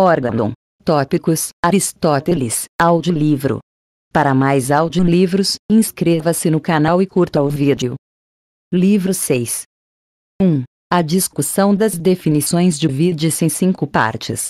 Órgão. Tópicos, Aristóteles, audiolivro. Para mais audiolivros, inscreva-se no canal e curta o vídeo. Livro 6. 1. A discussão das definições divide-se em cinco partes.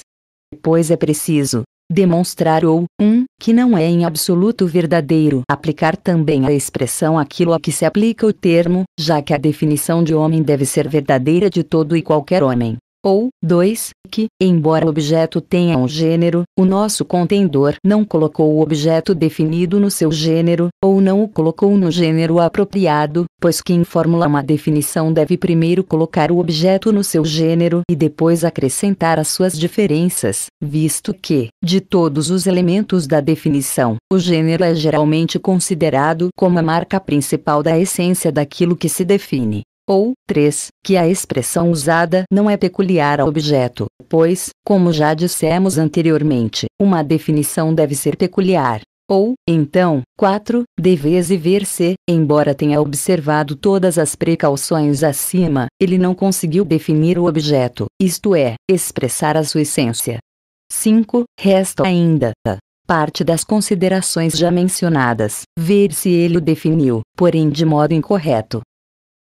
Pois é preciso demonstrar ou 1. Um, que não é em absoluto verdadeiro aplicar também a expressão aquilo a que se aplica o termo, já que a definição de homem deve ser verdadeira de todo e qualquer homem ou 2, que, embora o objeto tenha um gênero, o nosso contendor não colocou o objeto definido no seu gênero, ou não o colocou no gênero apropriado, pois quem formula uma definição deve primeiro colocar o objeto no seu gênero e depois acrescentar as suas diferenças, visto que, de todos os elementos da definição, o gênero é geralmente considerado como a marca principal da essência daquilo que se define ou 3, que a expressão usada não é peculiar ao objeto, pois, como já dissemos anteriormente, uma definição deve ser peculiar. Ou, então, 4, e ver se, embora tenha observado todas as precauções acima, ele não conseguiu definir o objeto, isto é, expressar a sua essência. 5. Resta ainda a parte das considerações já mencionadas, ver se ele o definiu, porém de modo incorreto.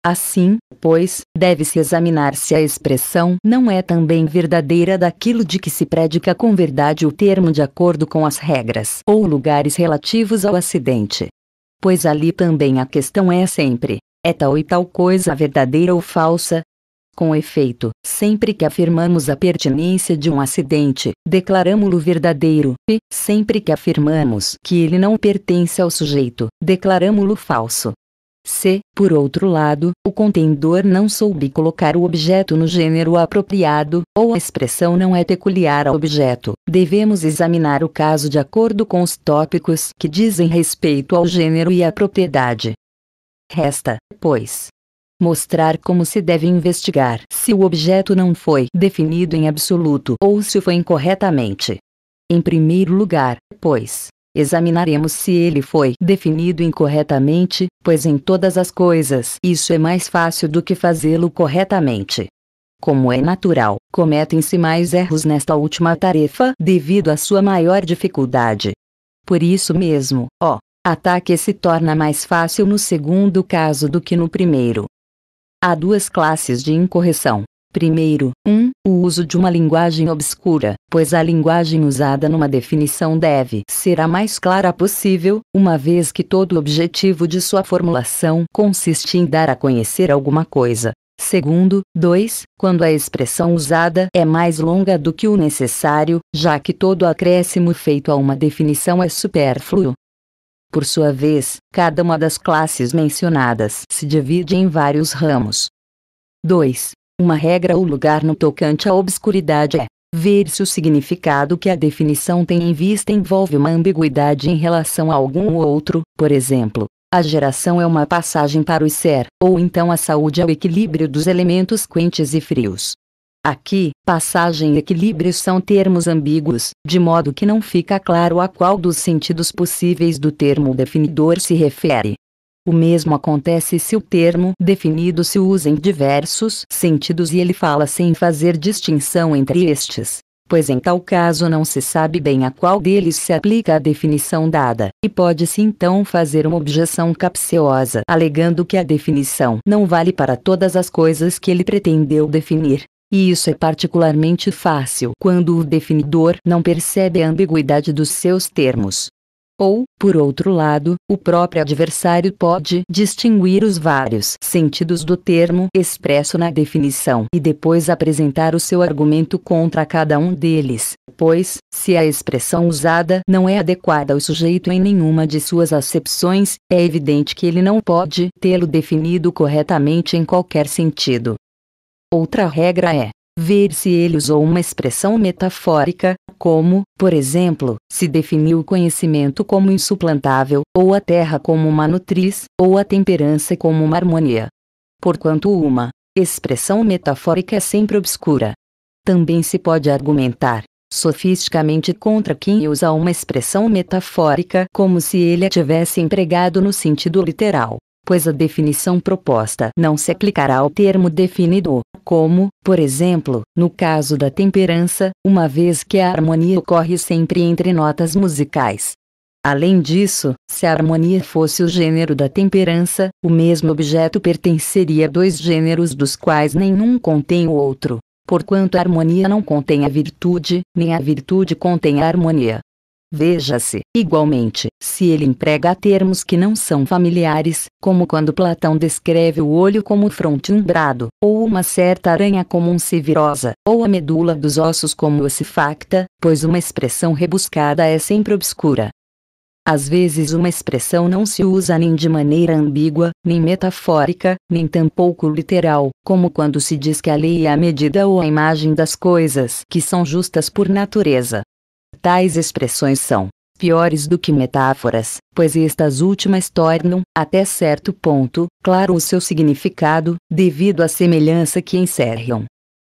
Assim, pois, deve-se examinar se a expressão não é também verdadeira daquilo de que se predica com verdade o termo de acordo com as regras ou lugares relativos ao acidente. Pois ali também a questão é sempre: é tal e tal coisa verdadeira ou falsa? Com efeito, sempre que afirmamos a pertinência de um acidente, declaramos-lo verdadeiro, e, sempre que afirmamos que ele não pertence ao sujeito, declaramos-lo falso. Se, por outro lado, o contendor não soube colocar o objeto no gênero apropriado, ou a expressão não é peculiar ao objeto, devemos examinar o caso de acordo com os tópicos que dizem respeito ao gênero e à propriedade. Resta, pois, mostrar como se deve investigar se o objeto não foi definido em absoluto ou se foi incorretamente. Em primeiro lugar, pois, Examinaremos se ele foi definido incorretamente, pois em todas as coisas isso é mais fácil do que fazê-lo corretamente. Como é natural, cometem-se mais erros nesta última tarefa devido à sua maior dificuldade. Por isso mesmo, ó, ataque se torna mais fácil no segundo caso do que no primeiro. Há duas classes de incorreção: Primeiro, 1. Um, o uso de uma linguagem obscura, pois a linguagem usada numa definição deve ser a mais clara possível, uma vez que todo o objetivo de sua formulação consiste em dar a conhecer alguma coisa. Segundo, 2. Quando a expressão usada é mais longa do que o necessário, já que todo acréscimo feito a uma definição é supérfluo. Por sua vez, cada uma das classes mencionadas se divide em vários ramos. 2. Uma regra ou lugar no tocante à obscuridade é ver se o significado que a definição tem em vista envolve uma ambiguidade em relação a algum ou outro, por exemplo. A geração é uma passagem para o ser, ou então a saúde é o equilíbrio dos elementos quentes e frios. Aqui, passagem e equilíbrio são termos ambíguos, de modo que não fica claro a qual dos sentidos possíveis do termo definidor se refere. O mesmo acontece se o termo definido se usa em diversos sentidos e ele fala sem fazer distinção entre estes, pois em tal caso não se sabe bem a qual deles se aplica a definição dada, e pode-se então fazer uma objeção capciosa alegando que a definição não vale para todas as coisas que ele pretendeu definir. E isso é particularmente fácil quando o definidor não percebe a ambiguidade dos seus termos. Ou, por outro lado, o próprio adversário pode distinguir os vários sentidos do termo expresso na definição e depois apresentar o seu argumento contra cada um deles, pois, se a expressão usada não é adequada ao sujeito em nenhuma de suas acepções, é evidente que ele não pode tê-lo definido corretamente em qualquer sentido. Outra regra é ver se ele usou uma expressão metafórica, como, por exemplo, se definiu o conhecimento como insuplantável, ou a terra como uma nutriz, ou a temperança como uma harmonia. Porquanto uma expressão metafórica é sempre obscura. Também se pode argumentar, sofisticamente contra quem usa uma expressão metafórica como se ele a tivesse empregado no sentido literal pois a definição proposta não se aplicará ao termo definido, como, por exemplo, no caso da temperança, uma vez que a harmonia ocorre sempre entre notas musicais. Além disso, se a harmonia fosse o gênero da temperança, o mesmo objeto pertenceria a dois gêneros dos quais nenhum contém o outro, porquanto a harmonia não contém a virtude, nem a virtude contém a harmonia. Veja-se, igualmente, se ele emprega termos que não são familiares, como quando Platão descreve o olho como frontimbrado, ou uma certa aranha como um sevirosa, ou a medula dos ossos como ossifacta, pois uma expressão rebuscada é sempre obscura. Às vezes uma expressão não se usa nem de maneira ambígua, nem metafórica, nem tampouco literal, como quando se diz que a lei é a medida ou a imagem das coisas que são justas por natureza. Tais expressões são, piores do que metáforas, pois estas últimas tornam, até certo ponto, claro o seu significado, devido à semelhança que encerram.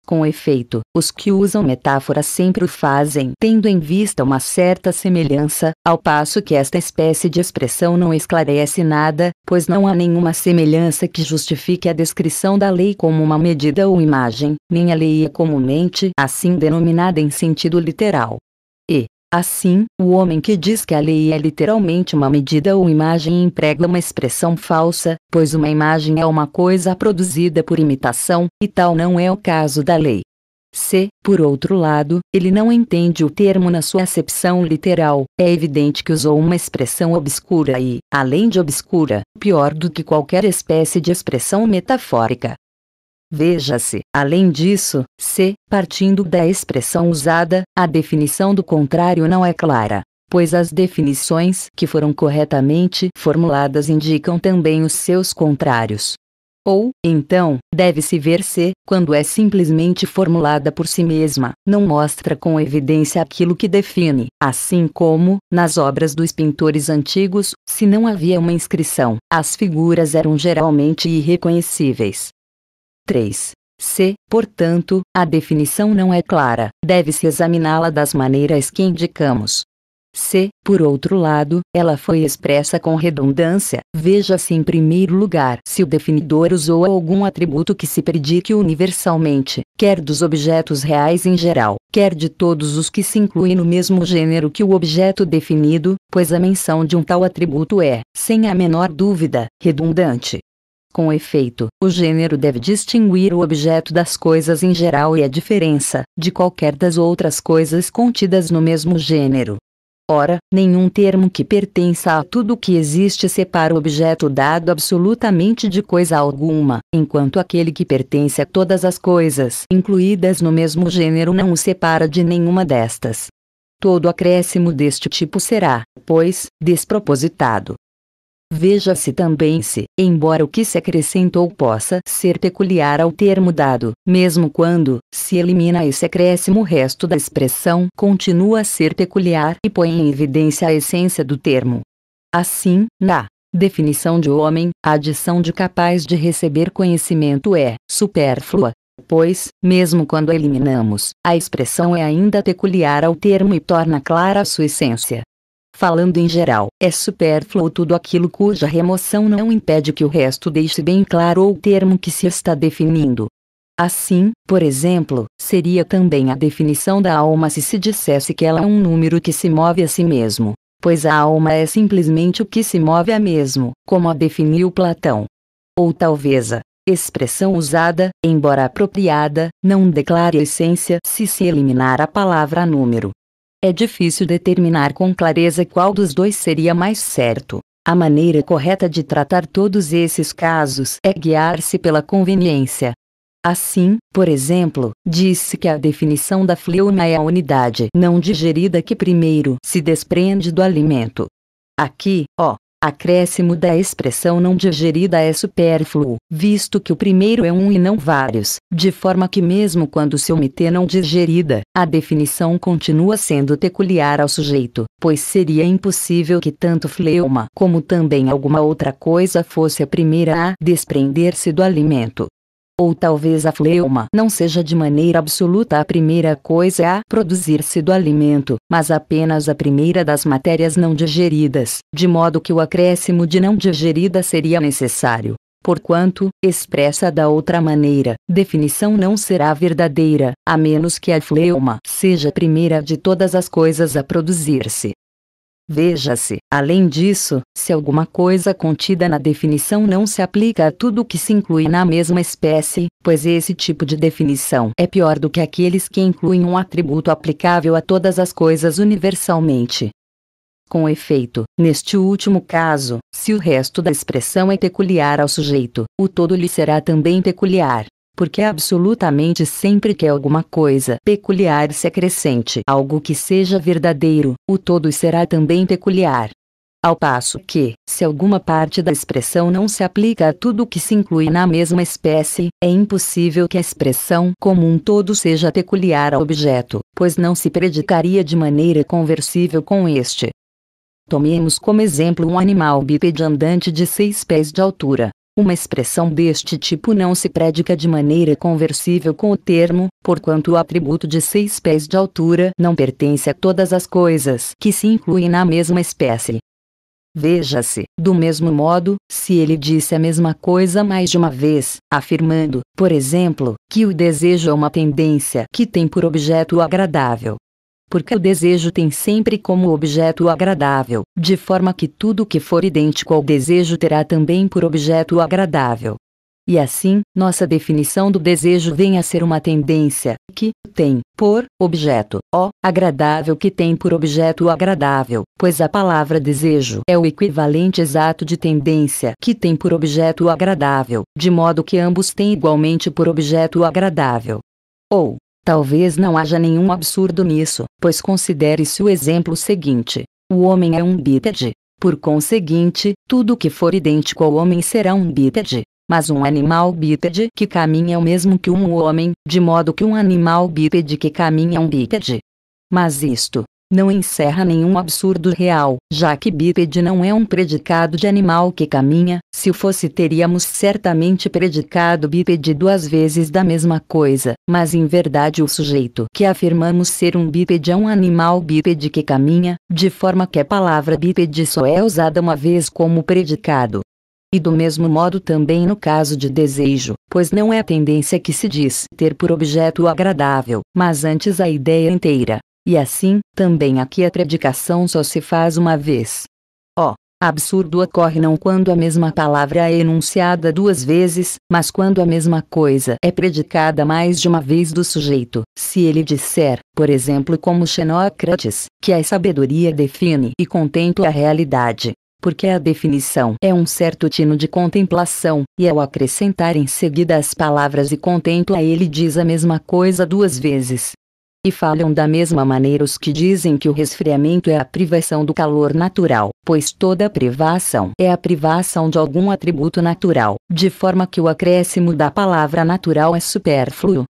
Com efeito, os que usam metáforas sempre o fazem tendo em vista uma certa semelhança, ao passo que esta espécie de expressão não esclarece nada, pois não há nenhuma semelhança que justifique a descrição da lei como uma medida ou imagem, nem a lei é comumente assim denominada em sentido literal. Assim, o homem que diz que a lei é literalmente uma medida ou imagem emprega uma expressão falsa, pois uma imagem é uma coisa produzida por imitação, e tal não é o caso da lei. Se, por outro lado, ele não entende o termo na sua acepção literal, é evidente que usou uma expressão obscura e, além de obscura, pior do que qualquer espécie de expressão metafórica. Veja-se, além disso, se, partindo da expressão usada, a definição do contrário não é clara pois as definições que foram corretamente formuladas indicam também os seus contrários. Ou, então, deve-se ver se, quando é simplesmente formulada por si mesma, não mostra com evidência aquilo que define, assim como, nas obras dos pintores antigos, se não havia uma inscrição, as figuras eram geralmente irreconhecíveis. 3. C. Portanto, a definição não é clara, deve-se examiná-la das maneiras que indicamos. C. Por outro lado, ela foi expressa com redundância. Veja-se em primeiro lugar se o definidor usou algum atributo que se predique universalmente, quer dos objetos reais em geral, quer de todos os que se incluem no mesmo gênero que o objeto definido, pois a menção de um tal atributo é, sem a menor dúvida, redundante. Com efeito, o gênero deve distinguir o objeto das coisas em geral e a diferença de qualquer das outras coisas contidas no mesmo gênero. Ora, nenhum termo que pertença a tudo que existe separa o objeto dado absolutamente de coisa alguma, enquanto aquele que pertence a todas as coisas incluídas no mesmo gênero não o separa de nenhuma destas. Todo acréscimo deste tipo será, pois, despropositado. Veja-se também se, embora o que se acrescentou possa ser peculiar ao termo dado, mesmo quando se elimina esse acréscimo, o resto da expressão continua a ser peculiar e põe em evidência a essência do termo. Assim, na definição de homem, a adição de capaz de receber conhecimento é supérflua, pois, mesmo quando eliminamos, a expressão é ainda peculiar ao termo e torna clara a sua essência. Falando em geral, é supérfluo tudo aquilo cuja remoção não impede que o resto deixe bem claro o termo que se está definindo. Assim, por exemplo, seria também a definição da alma se se dissesse que ela é um número que se move a si mesmo, pois a alma é simplesmente o que se move a mesmo, como a definiu Platão. Ou talvez a expressão usada, embora apropriada, não declare a essência se se eliminar a palavra número. É difícil determinar com clareza qual dos dois seria mais certo. A maneira correta de tratar todos esses casos é guiar-se pela conveniência. Assim, por exemplo, disse que a definição da fleuma é a unidade não digerida que primeiro se desprende do alimento. Aqui, ó, Acréscimo da expressão não digerida é supérfluo, visto que o primeiro é um e não vários, de forma que mesmo quando se omite não digerida, a definição continua sendo peculiar ao sujeito, pois seria impossível que tanto fleuma como também alguma outra coisa fosse a primeira a desprender-se do alimento ou talvez a fleuma não seja de maneira absoluta a primeira coisa a produzir-se do alimento, mas apenas a primeira das matérias não digeridas, de modo que o acréscimo de não digerida seria necessário. Porquanto, expressa da outra maneira, definição não será verdadeira, a menos que a fleuma seja a primeira de todas as coisas a produzir-se. Veja-se, além disso, se alguma coisa contida na definição não se aplica a tudo que se inclui na mesma espécie, pois esse tipo de definição é pior do que aqueles que incluem um atributo aplicável a todas as coisas universalmente. Com efeito, neste último caso, se o resto da expressão é peculiar ao sujeito, o todo lhe será também peculiar porque absolutamente sempre que alguma coisa peculiar se acrescente algo que seja verdadeiro, o todo será também peculiar. Ao passo que, se alguma parte da expressão não se aplica a tudo que se inclui na mesma espécie, é impossível que a expressão como um todo seja peculiar ao objeto, pois não se predicaria de maneira conversível com este. Tomemos como exemplo um animal bípede andante de seis pés de altura, uma expressão deste tipo não se predica de maneira conversível com o termo, porquanto o atributo de seis pés de altura não pertence a todas as coisas que se incluem na mesma espécie. Veja-se, do mesmo modo, se ele disse a mesma coisa mais de uma vez, afirmando, por exemplo, que o desejo é uma tendência que tem por objeto o agradável, porque o desejo tem sempre como objeto o agradável, de forma que tudo que for idêntico ao desejo terá também por objeto o agradável. E assim, nossa definição do desejo vem a ser uma tendência, que tem, por, objeto, o agradável que tem por objeto o agradável, pois a palavra desejo é o equivalente exato de tendência que tem por objeto o agradável, de modo que ambos têm igualmente por objeto o agradável. Ou, Talvez não haja nenhum absurdo nisso, pois considere-se o exemplo seguinte: o homem é um bípede. Por conseguinte, tudo que for idêntico ao homem será um bípede. Mas um animal bípede que caminha é o mesmo que um homem, de modo que um animal bípede que caminha é um bípede. Mas isto, não encerra nenhum absurdo real, já que bípede não é um predicado de animal que caminha, se o fosse teríamos certamente predicado bípede duas vezes da mesma coisa, mas em verdade o sujeito que afirmamos ser um bípede é um animal bípede que caminha, de forma que a palavra bípede só é usada uma vez como predicado. E do mesmo modo também no caso de desejo, pois não é a tendência que se diz ter por objeto o agradável, mas antes a ideia inteira, e assim, também aqui a predicação só se faz uma vez. Ó, oh, absurdo ocorre não quando a mesma palavra é enunciada duas vezes, mas quando a mesma coisa é predicada mais de uma vez do sujeito. Se ele disser, por exemplo, como Xenócrates, que a sabedoria define e contempla a realidade, porque a definição é um certo tino de contemplação, e ao acrescentar em seguida as palavras e contempla ele diz a mesma coisa duas vezes. E falham da mesma maneira os que dizem que o resfriamento é a privação do calor natural, pois toda privação é a privação de algum atributo natural, de forma que o acréscimo da palavra natural é supérfluo.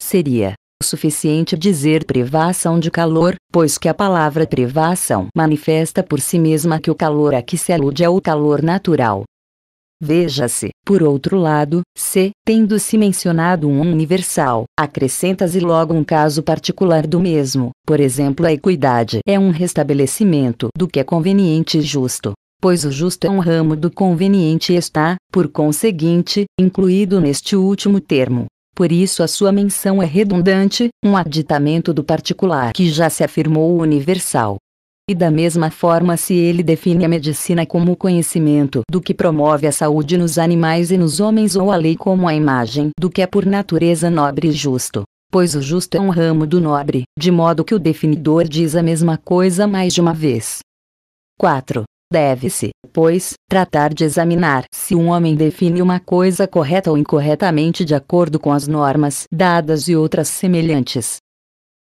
Seria suficiente dizer privação de calor, pois que a palavra privação manifesta por si mesma que o calor a que se alude é o calor natural, Veja-se, por outro lado, se, tendo-se mencionado um universal, acrescenta-se logo um caso particular do mesmo, por exemplo a equidade é um restabelecimento do que é conveniente e justo pois o justo é um ramo do conveniente e está, por conseguinte, incluído neste último termo. Por isso a sua menção é redundante, um aditamento do particular que já se afirmou universal. E da mesma forma, se ele define a medicina como o conhecimento do que promove a saúde nos animais e nos homens ou a lei como a imagem do que é por natureza nobre e justo. Pois o justo é um ramo do nobre, de modo que o definidor diz a mesma coisa mais de uma vez. 4. Deve-se, pois, tratar de examinar se um homem define uma coisa correta ou incorretamente de acordo com as normas dadas e outras semelhantes,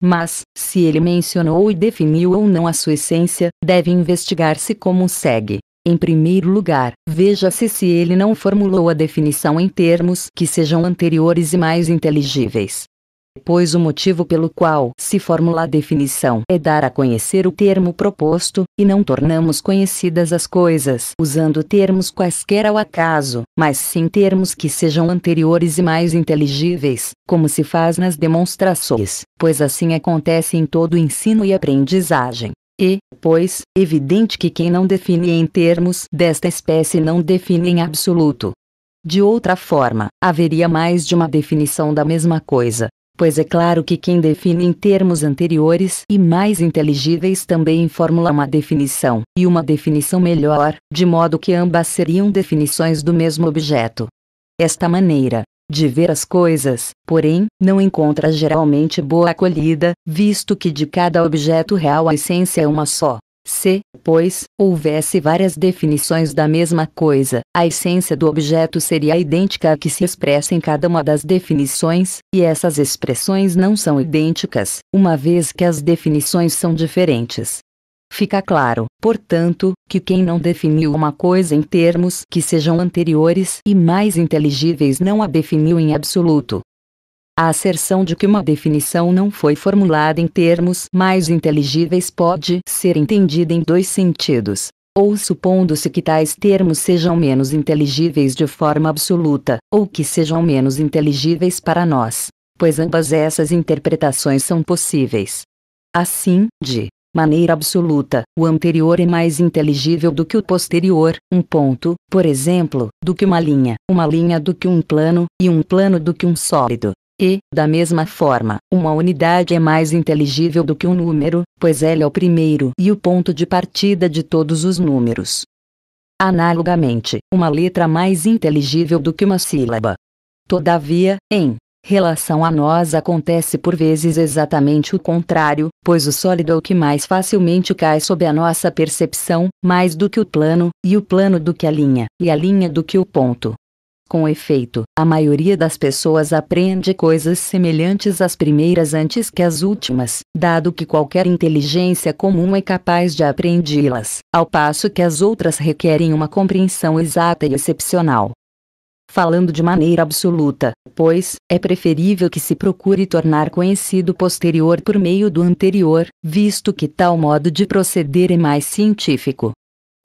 mas, se ele mencionou e definiu ou não a sua essência, deve investigar-se como segue. Em primeiro lugar, veja-se se ele não formulou a definição em termos que sejam anteriores e mais inteligíveis pois o motivo pelo qual se formula a definição é dar a conhecer o termo proposto, e não tornamos conhecidas as coisas usando termos quaisquer ao acaso, mas sim termos que sejam anteriores e mais inteligíveis, como se faz nas demonstrações, pois assim acontece em todo o ensino e aprendizagem. E, pois, evidente que quem não define em termos desta espécie não define em absoluto. De outra forma, haveria mais de uma definição da mesma coisa, pois é claro que quem define em termos anteriores e mais inteligíveis também formula uma definição, e uma definição melhor, de modo que ambas seriam definições do mesmo objeto. Esta maneira de ver as coisas, porém, não encontra geralmente boa acolhida, visto que de cada objeto real a essência é uma só. Se, pois, houvesse várias definições da mesma coisa, a essência do objeto seria idêntica à que se expressa em cada uma das definições, e essas expressões não são idênticas, uma vez que as definições são diferentes. Fica claro, portanto, que quem não definiu uma coisa em termos que sejam anteriores e mais inteligíveis não a definiu em absoluto, a asserção de que uma definição não foi formulada em termos mais inteligíveis pode ser entendida em dois sentidos. Ou supondo-se que tais termos sejam menos inteligíveis de forma absoluta, ou que sejam menos inteligíveis para nós, pois ambas essas interpretações são possíveis. Assim, de maneira absoluta, o anterior é mais inteligível do que o posterior, um ponto, por exemplo, do que uma linha, uma linha do que um plano, e um plano do que um sólido. E, da mesma forma, uma unidade é mais inteligível do que um número, pois ela é o primeiro e o ponto de partida de todos os números. Analogamente, uma letra mais inteligível do que uma sílaba. Todavia, em relação a nós acontece por vezes exatamente o contrário, pois o sólido é o que mais facilmente cai sob a nossa percepção, mais do que o plano, e o plano do que a linha, e a linha do que o ponto. Com efeito, a maioria das pessoas aprende coisas semelhantes às primeiras antes que às últimas, dado que qualquer inteligência comum é capaz de aprendi-las, ao passo que as outras requerem uma compreensão exata e excepcional. Falando de maneira absoluta, pois, é preferível que se procure tornar conhecido posterior por meio do anterior, visto que tal modo de proceder é mais científico.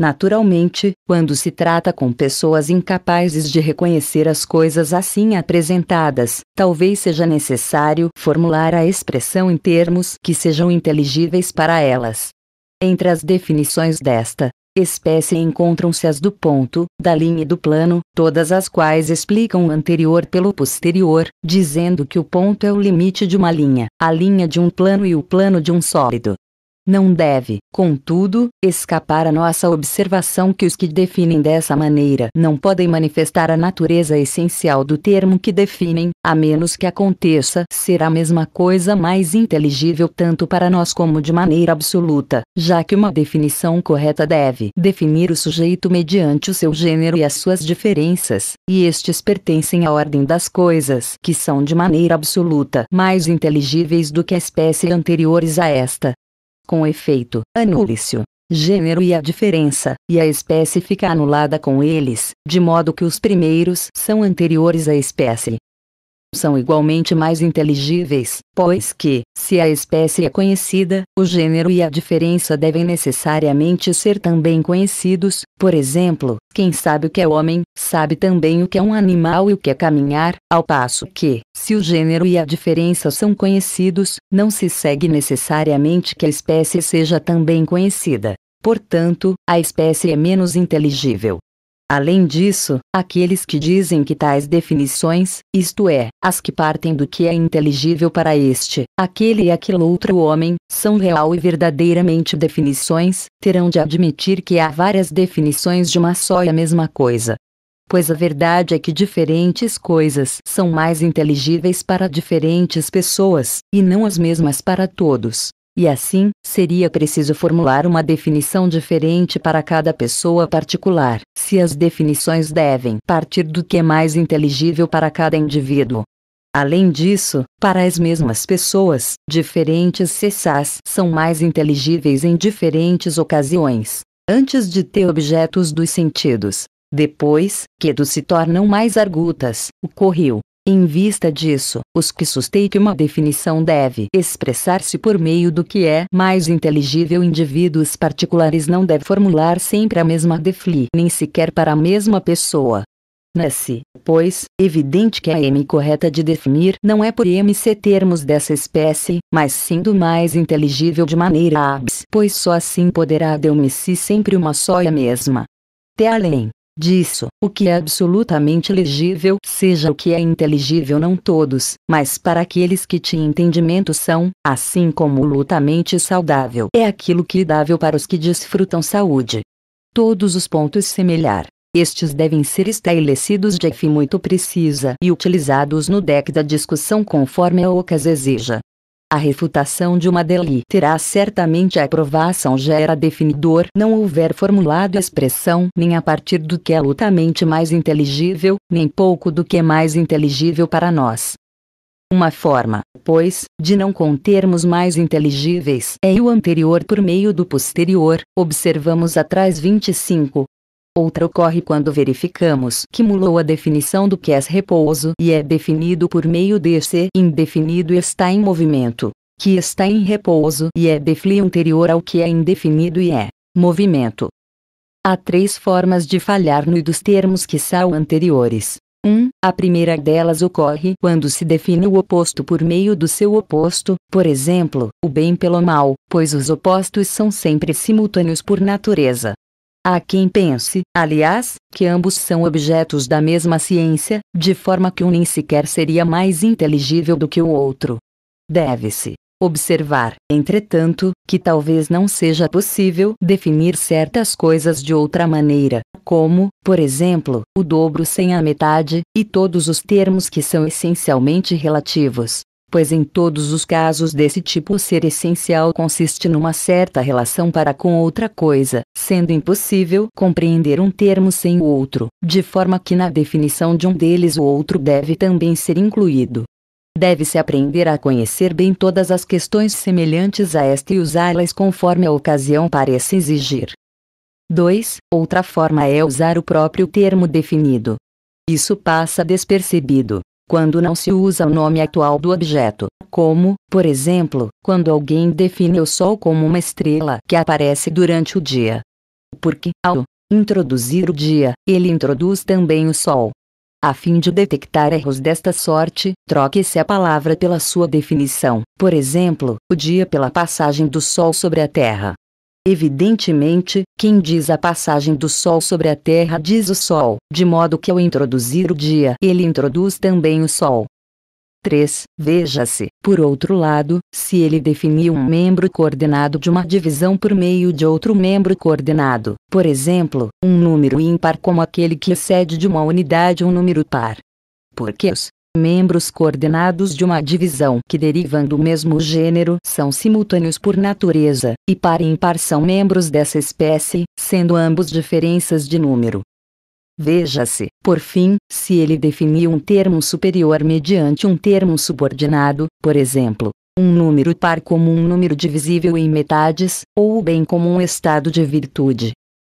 Naturalmente, quando se trata com pessoas incapazes de reconhecer as coisas assim apresentadas, talvez seja necessário formular a expressão em termos que sejam inteligíveis para elas. Entre as definições desta espécie encontram-se as do ponto, da linha e do plano, todas as quais explicam o anterior pelo posterior, dizendo que o ponto é o limite de uma linha, a linha de um plano e o plano de um sólido. Não deve, contudo, escapar a nossa observação que os que definem dessa maneira não podem manifestar a natureza essencial do termo que definem, a menos que aconteça ser a mesma coisa mais inteligível tanto para nós como de maneira absoluta, já que uma definição correta deve definir o sujeito mediante o seu gênero e as suas diferenças, e estes pertencem à ordem das coisas que são de maneira absoluta mais inteligíveis do que a espécie anteriores a esta. Com efeito, anule-se o gênero e a diferença, e a espécie fica anulada com eles, de modo que os primeiros são anteriores à espécie, são igualmente mais inteligíveis, pois que, se a espécie é conhecida, o gênero e a diferença devem necessariamente ser também conhecidos, por exemplo, quem sabe o que é homem, sabe também o que é um animal e o que é caminhar, ao passo que, se o gênero e a diferença são conhecidos, não se segue necessariamente que a espécie seja também conhecida. Portanto, a espécie é menos inteligível. Além disso, aqueles que dizem que tais definições, isto é, as que partem do que é inteligível para este, aquele e aquele outro homem, são real e verdadeiramente definições, terão de admitir que há várias definições de uma só e a mesma coisa. Pois a verdade é que diferentes coisas são mais inteligíveis para diferentes pessoas, e não as mesmas para todos e assim, seria preciso formular uma definição diferente para cada pessoa particular, se as definições devem partir do que é mais inteligível para cada indivíduo. Além disso, para as mesmas pessoas, diferentes cessas são mais inteligíveis em diferentes ocasiões, antes de ter objetos dos sentidos. Depois, que dos se tornam mais argutas, ocorreu. Em vista disso, os que sustentam uma definição deve expressar-se por meio do que é mais inteligível indivíduos particulares não deve formular sempre a mesma defli nem sequer para a mesma pessoa. Nasce, pois, evidente que a M correta de definir não é por ser termos dessa espécie, mas sim do mais inteligível de maneira abs, pois só assim poderá deu se sempre uma só e a mesma. Até além disso. O que é absolutamente legível, seja o que é inteligível não todos, mas para aqueles que te entendimento são, assim como lutamente saudável é aquilo que é dável para os que desfrutam saúde. Todos os pontos semelhar. Estes devem ser estabelecidos de F muito precisa e utilizados no deck da discussão conforme a ocas exija. A refutação de uma deli terá certamente a aprovação era definidor não houver formulado expressão nem a partir do que é lutamente mais inteligível, nem pouco do que é mais inteligível para nós. Uma forma, pois, de não contermos mais inteligíveis é o anterior por meio do posterior, observamos atrás 25, Outra ocorre quando verificamos que mudou a definição do que é repouso e é definido por meio desse indefinido está em movimento, que está em repouso e é defli anterior ao que é indefinido e é movimento. Há três formas de falhar no dos termos que são anteriores. 1. Um, a primeira delas ocorre quando se define o oposto por meio do seu oposto, por exemplo, o bem pelo mal, pois os opostos são sempre simultâneos por natureza. Há quem pense, aliás, que ambos são objetos da mesma ciência, de forma que um nem sequer seria mais inteligível do que o outro. Deve-se observar, entretanto, que talvez não seja possível definir certas coisas de outra maneira, como, por exemplo, o dobro sem a metade, e todos os termos que são essencialmente relativos, pois em todos os casos desse tipo o ser essencial consiste numa certa relação para com outra coisa, sendo impossível compreender um termo sem o outro, de forma que na definição de um deles o outro deve também ser incluído. Deve-se aprender a conhecer bem todas as questões semelhantes a esta e usá-las conforme a ocasião pareça exigir. 2. Outra forma é usar o próprio termo definido. Isso passa despercebido quando não se usa o nome atual do objeto, como, por exemplo, quando alguém define o Sol como uma estrela que aparece durante o dia. Porque, ao introduzir o dia, ele introduz também o Sol. A fim de detectar erros desta sorte, troque-se a palavra pela sua definição, por exemplo, o dia pela passagem do Sol sobre a Terra. Evidentemente, quem diz a passagem do Sol sobre a Terra diz o Sol, de modo que ao introduzir o dia, ele introduz também o Sol. 3. Veja-se, por outro lado, se ele definiu um membro coordenado de uma divisão por meio de outro membro coordenado, por exemplo, um número ímpar como aquele que excede de uma unidade um número par. Porque os Membros coordenados de uma divisão que derivam do mesmo gênero são simultâneos por natureza, e par e impar são membros dessa espécie, sendo ambos diferenças de número. Veja-se, por fim, se ele definiu um termo superior mediante um termo subordinado, por exemplo, um número par como um número divisível em metades, ou bem como um estado de virtude.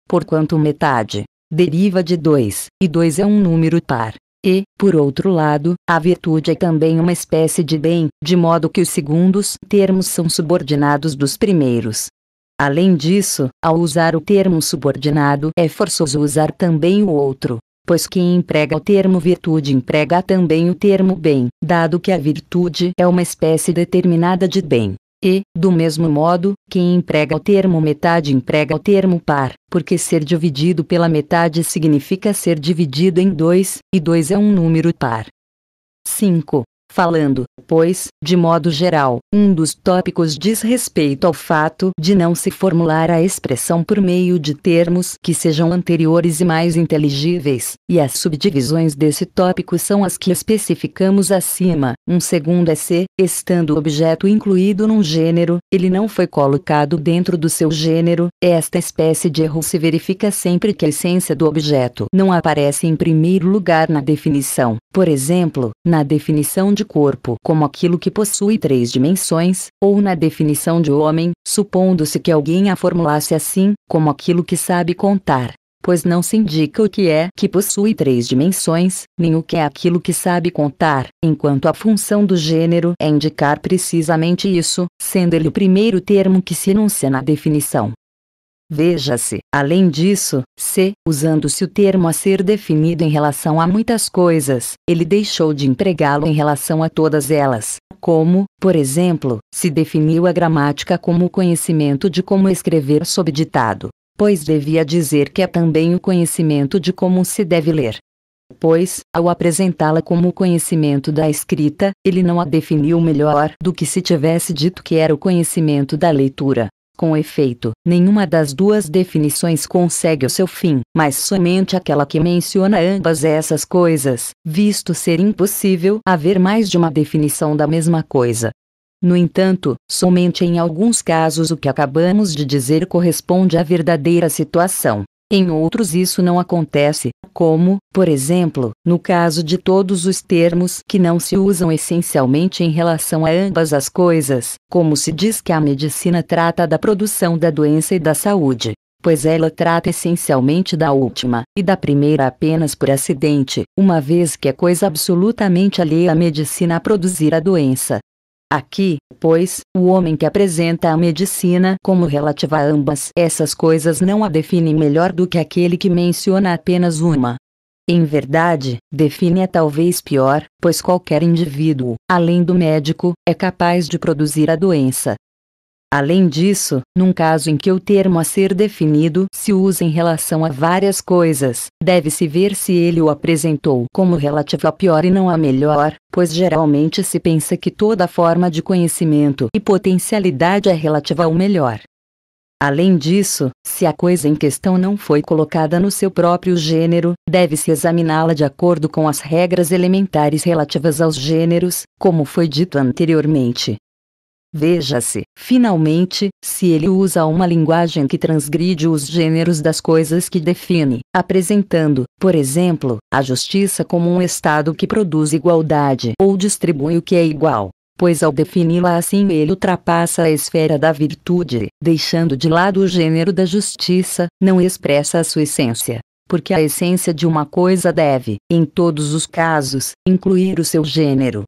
Porquanto metade deriva de 2, e 2 é um número par, e, por outro lado, a virtude é também uma espécie de bem, de modo que os segundos termos são subordinados dos primeiros. Além disso, ao usar o termo subordinado é forçoso usar também o outro, pois quem emprega o termo virtude emprega também o termo bem, dado que a virtude é uma espécie determinada de bem. E, do mesmo modo, quem emprega o termo metade emprega o termo par, porque ser dividido pela metade significa ser dividido em dois, e dois é um número par. 5 falando, pois, de modo geral, um dos tópicos diz respeito ao fato de não se formular a expressão por meio de termos que sejam anteriores e mais inteligíveis, e as subdivisões desse tópico são as que especificamos acima. Um segundo é se, estando o objeto incluído num gênero, ele não foi colocado dentro do seu gênero, esta espécie de erro se verifica sempre que a essência do objeto não aparece em primeiro lugar na definição. Por exemplo, na definição de de corpo como aquilo que possui três dimensões, ou na definição de homem, supondo-se que alguém a formulasse assim, como aquilo que sabe contar pois não se indica o que é que possui três dimensões, nem o que é aquilo que sabe contar, enquanto a função do gênero é indicar precisamente isso, sendo ele o primeiro termo que se enuncia na definição. Veja-se, além disso, se, usando-se o termo a ser definido em relação a muitas coisas, ele deixou de empregá-lo em relação a todas elas, como, por exemplo, se definiu a gramática como o conhecimento de como escrever sob ditado, pois devia dizer que é também o conhecimento de como se deve ler. Pois, ao apresentá-la como o conhecimento da escrita, ele não a definiu melhor do que se tivesse dito que era o conhecimento da leitura com efeito, nenhuma das duas definições consegue o seu fim, mas somente aquela que menciona ambas essas coisas, visto ser impossível haver mais de uma definição da mesma coisa. No entanto, somente em alguns casos o que acabamos de dizer corresponde à verdadeira situação. Em outros isso não acontece, como, por exemplo, no caso de todos os termos que não se usam essencialmente em relação a ambas as coisas, como se diz que a medicina trata da produção da doença e da saúde pois ela trata essencialmente da última e da primeira apenas por acidente, uma vez que é coisa absolutamente alheia à medicina a produzir a doença, Aqui, pois, o homem que apresenta a medicina como relativa a ambas essas coisas não a define melhor do que aquele que menciona apenas uma. Em verdade, define-a é talvez pior, pois qualquer indivíduo, além do médico, é capaz de produzir a doença, Além disso, num caso em que o termo a ser definido se usa em relação a várias coisas, deve-se ver se ele o apresentou como relativo a pior e não a melhor, pois geralmente se pensa que toda forma de conhecimento e potencialidade é relativa ao melhor. Além disso, se a coisa em questão não foi colocada no seu próprio gênero, deve-se examiná-la de acordo com as regras elementares relativas aos gêneros, como foi dito anteriormente. Veja-se, finalmente, se ele usa uma linguagem que transgride os gêneros das coisas que define, apresentando, por exemplo, a justiça como um estado que produz igualdade ou distribui o que é igual. Pois ao defini-la assim ele ultrapassa a esfera da virtude, deixando de lado o gênero da justiça, não expressa a sua essência porque a essência de uma coisa deve, em todos os casos, incluir o seu gênero.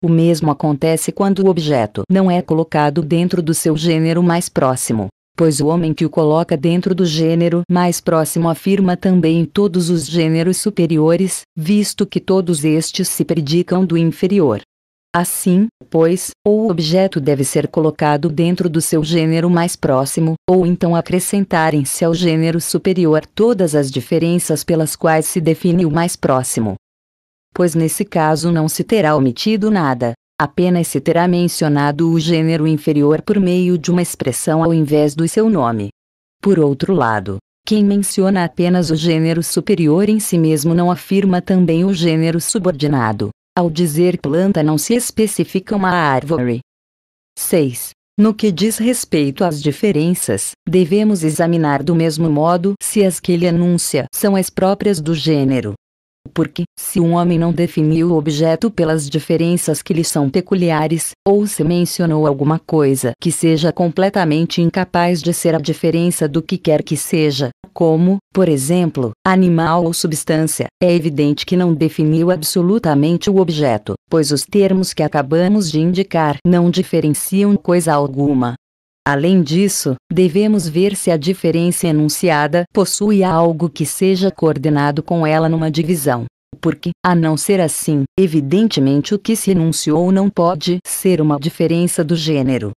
O mesmo acontece quando o objeto não é colocado dentro do seu gênero mais próximo, pois o homem que o coloca dentro do gênero mais próximo afirma também todos os gêneros superiores, visto que todos estes se predicam do inferior. Assim, pois, ou o objeto deve ser colocado dentro do seu gênero mais próximo, ou então acrescentarem-se ao gênero superior todas as diferenças pelas quais se define o mais próximo pois nesse caso não se terá omitido nada, apenas se terá mencionado o gênero inferior por meio de uma expressão ao invés do seu nome. Por outro lado, quem menciona apenas o gênero superior em si mesmo não afirma também o gênero subordinado. Ao dizer planta não se especifica uma árvore. 6. No que diz respeito às diferenças, devemos examinar do mesmo modo se as que ele anuncia são as próprias do gênero, porque, se um homem não definiu o objeto pelas diferenças que lhe são peculiares, ou se mencionou alguma coisa que seja completamente incapaz de ser a diferença do que quer que seja, como, por exemplo, animal ou substância, é evidente que não definiu absolutamente o objeto, pois os termos que acabamos de indicar não diferenciam coisa alguma, Além disso, devemos ver se a diferença enunciada possui algo que seja coordenado com ela numa divisão. Porque, a não ser assim, evidentemente o que se enunciou não pode ser uma diferença do gênero.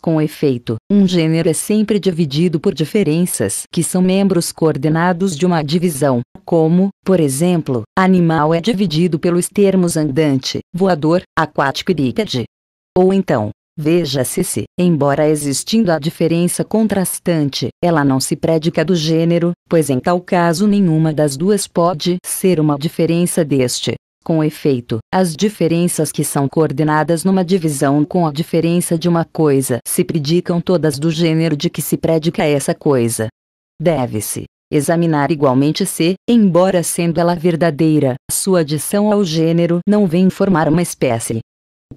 Com efeito, um gênero é sempre dividido por diferenças que são membros coordenados de uma divisão, como, por exemplo, animal é dividido pelos termos andante, voador, aquático e bípede. Ou então, Veja-se se, embora existindo a diferença contrastante, ela não se predica do gênero, pois em tal caso nenhuma das duas pode ser uma diferença deste. Com efeito, as diferenças que são coordenadas numa divisão com a diferença de uma coisa se predicam todas do gênero de que se predica essa coisa. Deve-se examinar igualmente se, embora sendo ela verdadeira, sua adição ao gênero não vem formar uma espécie,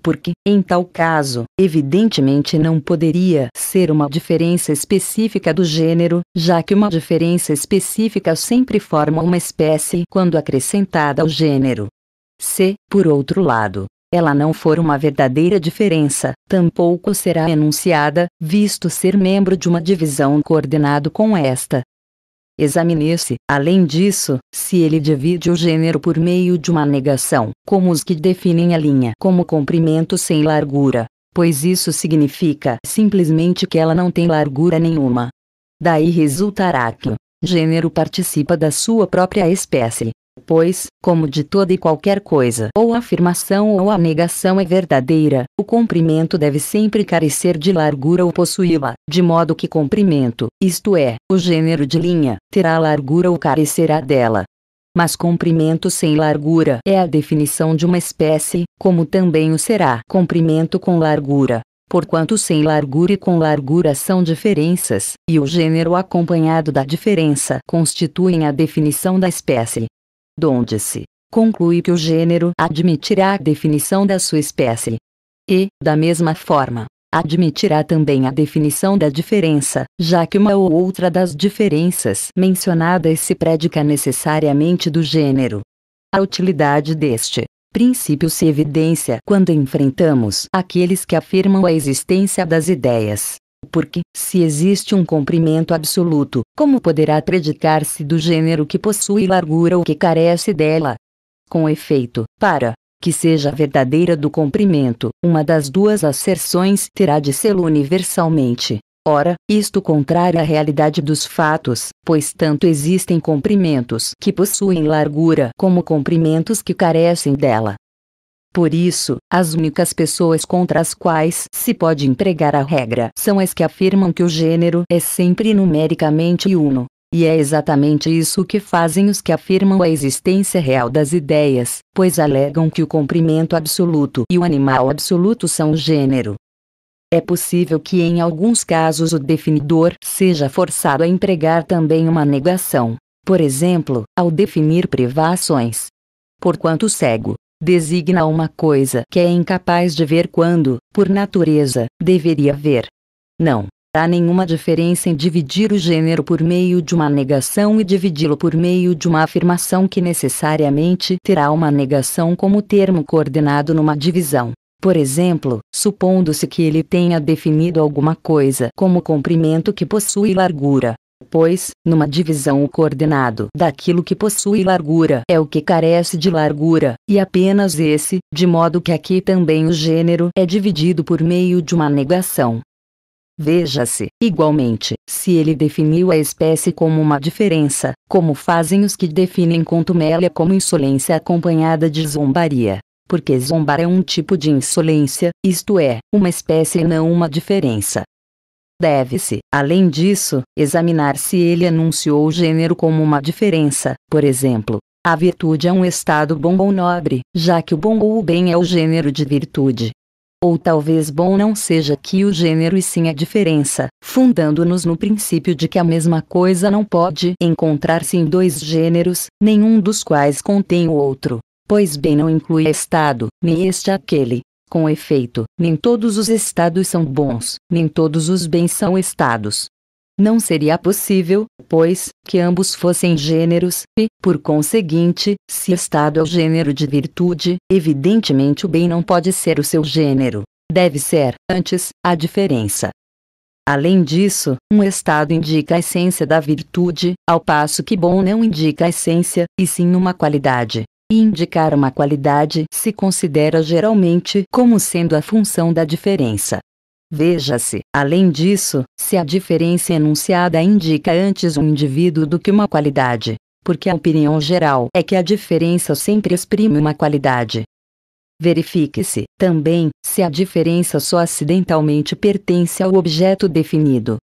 porque, em tal caso, evidentemente não poderia ser uma diferença específica do gênero, já que uma diferença específica sempre forma uma espécie quando acrescentada ao gênero. Se, por outro lado, ela não for uma verdadeira diferença, tampouco será enunciada, visto ser membro de uma divisão coordenado com esta, Examine-se, além disso, se ele divide o gênero por meio de uma negação, como os que definem a linha como comprimento sem largura, pois isso significa simplesmente que ela não tem largura nenhuma. Daí resultará que o gênero participa da sua própria espécie, Pois, como de toda e qualquer coisa, ou a afirmação ou a negação é verdadeira, o comprimento deve sempre carecer de largura ou possuí-la, de modo que comprimento, isto é, o gênero de linha, terá largura ou carecerá dela. Mas comprimento sem largura é a definição de uma espécie, como também o será comprimento com largura. Porquanto sem largura e com largura são diferenças, e o gênero acompanhado da diferença constituem a definição da espécie donde se conclui que o gênero admitirá a definição da sua espécie. E, da mesma forma, admitirá também a definição da diferença, já que uma ou outra das diferenças mencionadas se predica necessariamente do gênero. A utilidade deste princípio se evidencia quando enfrentamos aqueles que afirmam a existência das ideias porque, se existe um comprimento absoluto, como poderá predicar-se do gênero que possui largura ou que carece dela? Com efeito, para que seja verdadeira do comprimento, uma das duas asserções terá de sê-lo universalmente. Ora, isto contrário à realidade dos fatos, pois tanto existem comprimentos que possuem largura como comprimentos que carecem dela. Por isso, as únicas pessoas contra as quais se pode empregar a regra são as que afirmam que o gênero é sempre numericamente uno. E é exatamente isso que fazem os que afirmam a existência real das ideias, pois alegam que o comprimento absoluto e o animal absoluto são o gênero. É possível que em alguns casos o definidor seja forçado a empregar também uma negação, por exemplo, ao definir privações. Porquanto o cego, designa uma coisa que é incapaz de ver quando, por natureza, deveria ver. Não há nenhuma diferença em dividir o gênero por meio de uma negação e dividi-lo por meio de uma afirmação que necessariamente terá uma negação como termo coordenado numa divisão. Por exemplo, supondo-se que ele tenha definido alguma coisa como comprimento que possui largura, pois, numa divisão o coordenado daquilo que possui largura é o que carece de largura, e apenas esse, de modo que aqui também o gênero é dividido por meio de uma negação. Veja-se, igualmente, se ele definiu a espécie como uma diferença, como fazem os que definem contumélia como insolência acompanhada de zombaria. Porque zombar é um tipo de insolência, isto é, uma espécie e não uma diferença. Deve-se, além disso, examinar se ele anunciou o gênero como uma diferença, por exemplo, a virtude é um estado bom ou nobre, já que o bom ou o bem é o gênero de virtude. Ou talvez bom não seja que o gênero e sim a diferença, fundando-nos no princípio de que a mesma coisa não pode encontrar-se em dois gêneros, nenhum dos quais contém o outro, pois bem não inclui estado, nem este aquele, com efeito, nem todos os estados são bons, nem todos os bens são estados. Não seria possível, pois, que ambos fossem gêneros, e, por conseguinte, se estado é o gênero de virtude, evidentemente o bem não pode ser o seu gênero. Deve ser, antes, a diferença. Além disso, um estado indica a essência da virtude, ao passo que bom não indica a essência, e sim uma qualidade e indicar uma qualidade se considera geralmente como sendo a função da diferença. Veja-se, além disso, se a diferença enunciada indica antes um indivíduo do que uma qualidade, porque a opinião geral é que a diferença sempre exprime uma qualidade. Verifique-se, também, se a diferença só acidentalmente pertence ao objeto definido,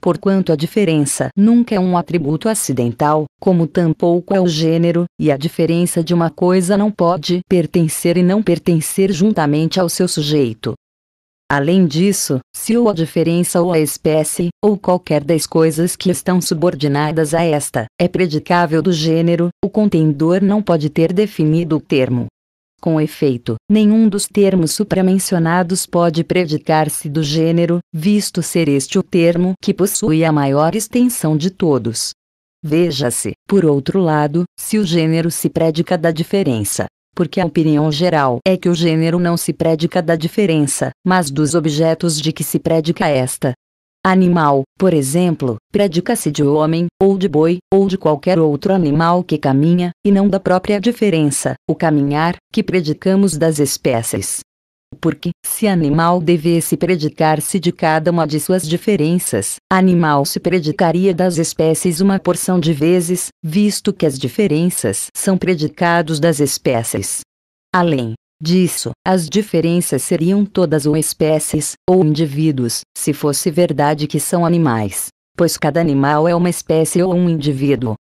porquanto a diferença nunca é um atributo acidental, como tampouco é o gênero, e a diferença de uma coisa não pode pertencer e não pertencer juntamente ao seu sujeito. Além disso, se ou a diferença ou a espécie, ou qualquer das coisas que estão subordinadas a esta, é predicável do gênero, o contendor não pode ter definido o termo. Com efeito, nenhum dos termos supramencionados pode predicar-se do gênero, visto ser este o termo que possui a maior extensão de todos. Veja-se, por outro lado, se o gênero se predica da diferença. Porque a opinião geral é que o gênero não se predica da diferença, mas dos objetos de que se predica esta. Animal, por exemplo, predica-se de homem, ou de boi, ou de qualquer outro animal que caminha, e não da própria diferença, o caminhar, que predicamos das espécies. Porque, se animal devesse predicar-se de cada uma de suas diferenças, animal se predicaria das espécies uma porção de vezes, visto que as diferenças são predicados das espécies. Além disso. As diferenças seriam todas ou espécies, ou indivíduos, se fosse verdade que são animais, pois cada animal é uma espécie ou um indivíduo.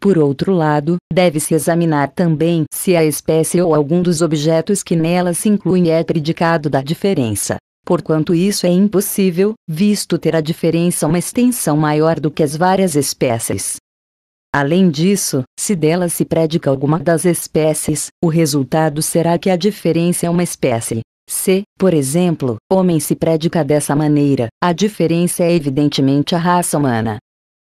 Por outro lado, deve-se examinar também se a espécie ou algum dos objetos que nela se incluem é predicado da diferença. Porquanto isso é impossível, visto ter a diferença uma extensão maior do que as várias espécies. Além disso, se dela se predica alguma das espécies, o resultado será que a diferença é uma espécie. Se, por exemplo, homem se predica dessa maneira, a diferença é evidentemente a raça humana.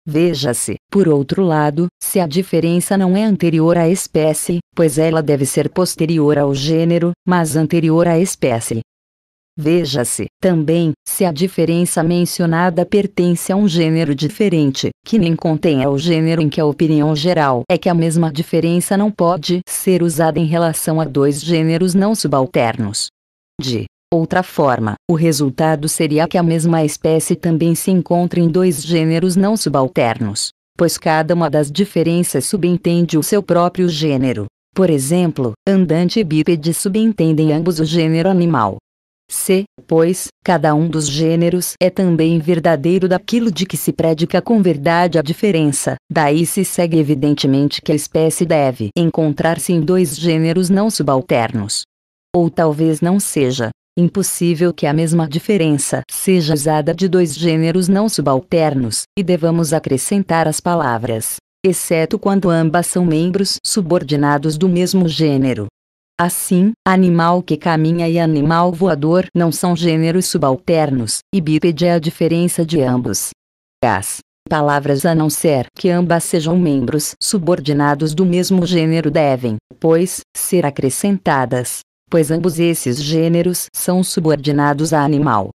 Veja-se, por outro lado, se a diferença não é anterior à espécie, pois ela deve ser posterior ao gênero, mas anterior à espécie, Veja-se também se a diferença mencionada pertence a um gênero diferente, que nem contém ao gênero em que a opinião geral é que a mesma diferença não pode ser usada em relação a dois gêneros não subalternos. De outra forma, o resultado seria que a mesma espécie também se encontra em dois gêneros não subalternos, pois cada uma das diferenças subentende o seu próprio gênero. Por exemplo, andante e bípede subentendem ambos o gênero animal, se, pois, cada um dos gêneros é também verdadeiro daquilo de que se predica com verdade a diferença, daí se segue evidentemente que a espécie deve encontrar-se em dois gêneros não subalternos. Ou talvez não seja, Impossível que a mesma diferença seja usada de dois gêneros não subalternos, e devamos acrescentar as palavras, exceto quando ambas são membros subordinados do mesmo gênero. Assim, animal que caminha e animal voador não são gêneros subalternos, e bípede é a diferença de ambos. As palavras a não ser que ambas sejam membros subordinados do mesmo gênero devem, pois, ser acrescentadas, pois ambos esses gêneros são subordinados a animal.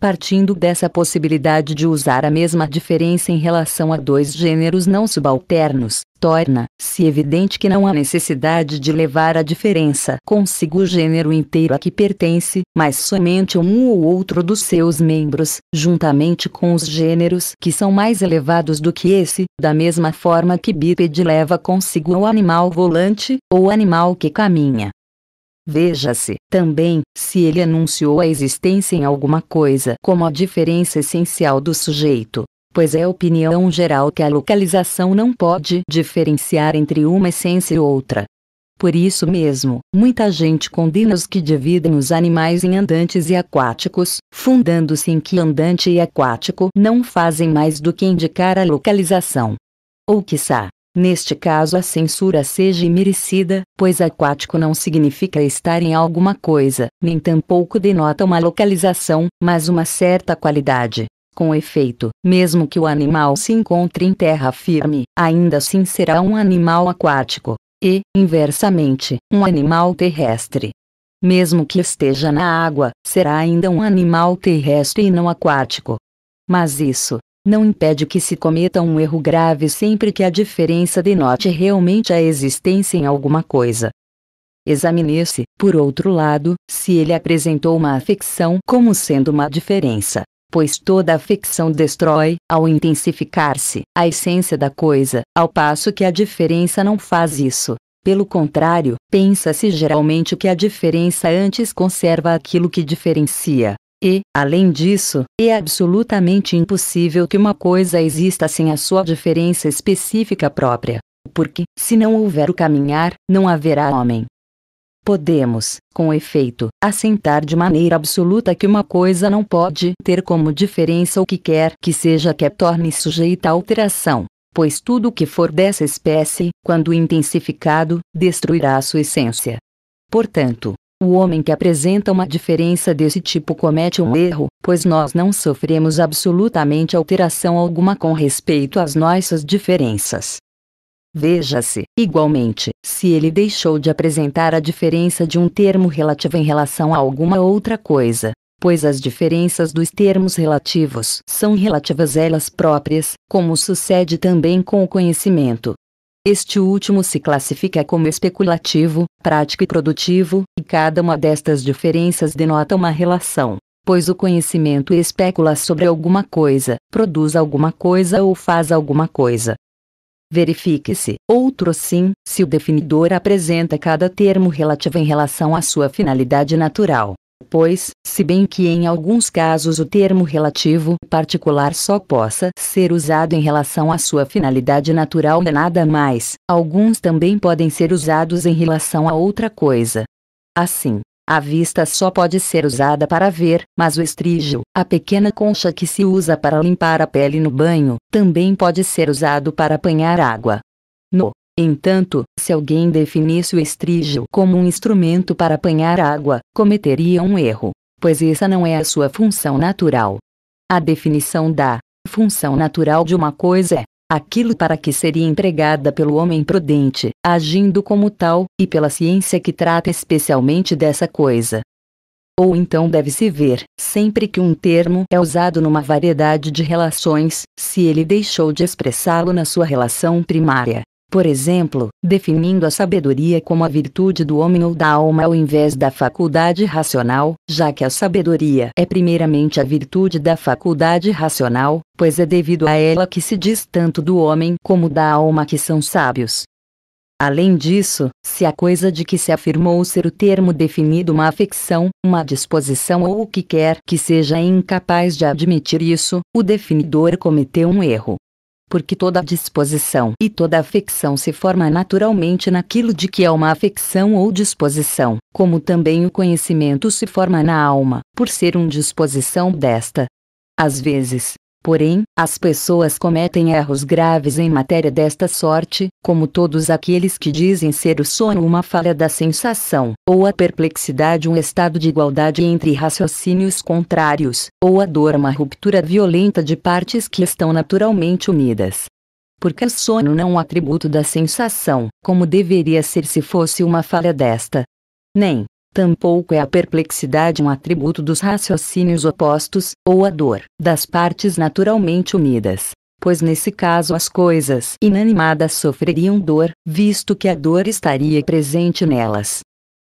Partindo dessa possibilidade de usar a mesma diferença em relação a dois gêneros não subalternos, torna-se evidente que não há necessidade de levar a diferença consigo o gênero inteiro a que pertence, mas somente um ou outro dos seus membros, juntamente com os gêneros que são mais elevados do que esse, da mesma forma que bípede leva consigo o animal volante, ou animal que caminha. Veja-se também se ele anunciou a existência em alguma coisa como a diferença essencial do sujeito, pois é opinião geral que a localização não pode diferenciar entre uma essência e outra. Por isso mesmo, muita gente condena os que dividem os animais em andantes e aquáticos, fundando-se em que andante e aquático não fazem mais do que indicar a localização. Ou quiçá, Neste caso a censura seja imerecida, pois aquático não significa estar em alguma coisa, nem tampouco denota uma localização, mas uma certa qualidade. Com efeito, mesmo que o animal se encontre em terra firme, ainda assim será um animal aquático, e, inversamente, um animal terrestre. Mesmo que esteja na água, será ainda um animal terrestre e não aquático. Mas isso, não impede que se cometa um erro grave sempre que a diferença denote realmente a existência em alguma coisa. Examine-se, por outro lado, se ele apresentou uma afecção como sendo uma diferença, pois toda afecção destrói, ao intensificar-se, a essência da coisa, ao passo que a diferença não faz isso. Pelo contrário, pensa-se geralmente que a diferença antes conserva aquilo que diferencia, e, além disso, é absolutamente impossível que uma coisa exista sem a sua diferença específica própria. Porque, se não houver o caminhar, não haverá homem. Podemos, com efeito, assentar de maneira absoluta que uma coisa não pode ter como diferença o que quer que seja que a torne sujeita à alteração, pois tudo o que for dessa espécie, quando intensificado, destruirá a sua essência. Portanto, o homem que apresenta uma diferença desse tipo comete um erro, pois nós não sofremos absolutamente alteração alguma com respeito às nossas diferenças. Veja-se, igualmente, se ele deixou de apresentar a diferença de um termo relativo em relação a alguma outra coisa, pois as diferenças dos termos relativos são relativas elas próprias, como sucede também com o conhecimento, este último se classifica como especulativo, prático e produtivo, e cada uma destas diferenças denota uma relação pois o conhecimento especula sobre alguma coisa, produz alguma coisa ou faz alguma coisa. Verifique-se, outro sim, se o definidor apresenta cada termo relativo em relação à sua finalidade natural pois, se bem que em alguns casos o termo relativo particular só possa ser usado em relação à sua finalidade natural e nada mais, alguns também podem ser usados em relação a outra coisa. Assim, a vista só pode ser usada para ver, mas o estrígio, a pequena concha que se usa para limpar a pele no banho, também pode ser usado para apanhar água. No Entanto, se alguém definisse o estrígio como um instrumento para apanhar água, cometeria um erro, pois essa não é a sua função natural. A definição da função natural de uma coisa é aquilo para que seria empregada pelo homem prudente, agindo como tal, e pela ciência que trata especialmente dessa coisa. Ou então deve-se ver, sempre que um termo é usado numa variedade de relações, se ele deixou de expressá-lo na sua relação primária por exemplo, definindo a sabedoria como a virtude do homem ou da alma ao invés da faculdade racional, já que a sabedoria é primeiramente a virtude da faculdade racional, pois é devido a ela que se diz tanto do homem como da alma que são sábios. Além disso, se a coisa de que se afirmou ser o termo definido uma afecção, uma disposição ou o que quer que seja é incapaz de admitir isso, o definidor cometeu um erro porque toda disposição e toda afecção se forma naturalmente naquilo de que é uma afecção ou disposição, como também o conhecimento se forma na alma, por ser uma disposição desta. Às vezes, Porém, as pessoas cometem erros graves em matéria desta sorte, como todos aqueles que dizem ser o sono uma falha da sensação, ou a perplexidade um estado de igualdade entre raciocínios contrários, ou a dor uma ruptura violenta de partes que estão naturalmente unidas porque o sono não é um atributo da sensação, como deveria ser se fosse uma falha desta. Nem, Tampouco é a perplexidade um atributo dos raciocínios opostos, ou a dor, das partes naturalmente unidas. Pois nesse caso as coisas inanimadas sofreriam dor, visto que a dor estaria presente nelas.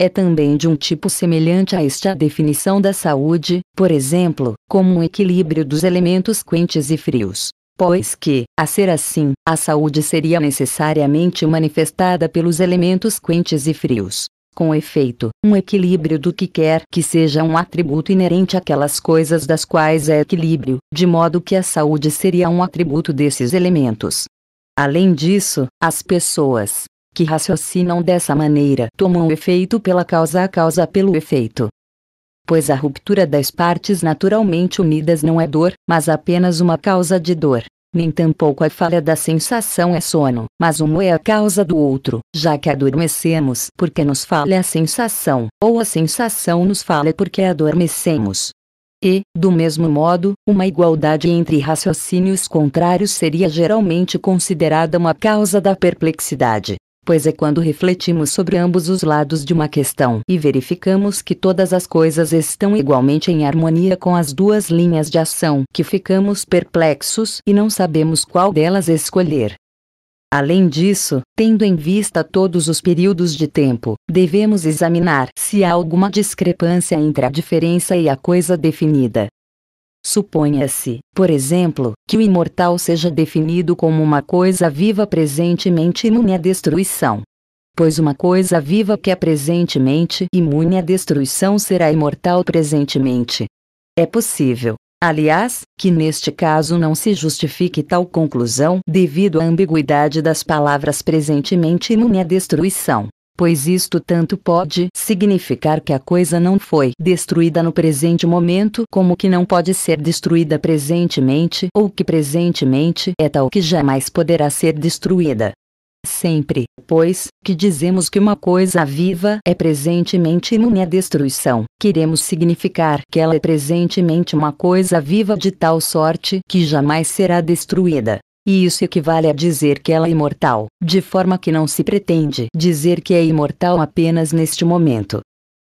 É também de um tipo semelhante a este a definição da saúde, por exemplo, como um equilíbrio dos elementos quentes e frios. Pois que, a ser assim, a saúde seria necessariamente manifestada pelos elementos quentes e frios. Com efeito, um equilíbrio do que quer que seja um atributo inerente àquelas coisas das quais é equilíbrio, de modo que a saúde seria um atributo desses elementos. Além disso, as pessoas que raciocinam dessa maneira tomam efeito pela causa a causa pelo efeito. Pois a ruptura das partes naturalmente unidas não é dor, mas apenas uma causa de dor. Nem tampouco a falha da sensação é sono, mas um é a causa do outro, já que adormecemos porque nos falha a sensação, ou a sensação nos falha porque adormecemos. E, do mesmo modo, uma igualdade entre raciocínios contrários seria geralmente considerada uma causa da perplexidade pois é quando refletimos sobre ambos os lados de uma questão e verificamos que todas as coisas estão igualmente em harmonia com as duas linhas de ação que ficamos perplexos e não sabemos qual delas escolher. Além disso, tendo em vista todos os períodos de tempo, devemos examinar se há alguma discrepância entre a diferença e a coisa definida, Suponha-se, por exemplo, que o imortal seja definido como uma coisa viva presentemente imune à destruição. Pois uma coisa viva que é presentemente imune à destruição será imortal presentemente. É possível, Aliás, que neste caso não se justifique tal conclusão devido à ambiguidade das palavras presentemente imune à destruição pois isto tanto pode significar que a coisa não foi destruída no presente momento, como que não pode ser destruída presentemente, ou que presentemente é tal que jamais poderá ser destruída. Sempre, pois, que dizemos que uma coisa viva é presentemente imune à é destruição, queremos significar que ela é presentemente uma coisa viva de tal sorte que jamais será destruída. E isso equivale a dizer que ela é imortal, de forma que não se pretende dizer que é imortal apenas neste momento.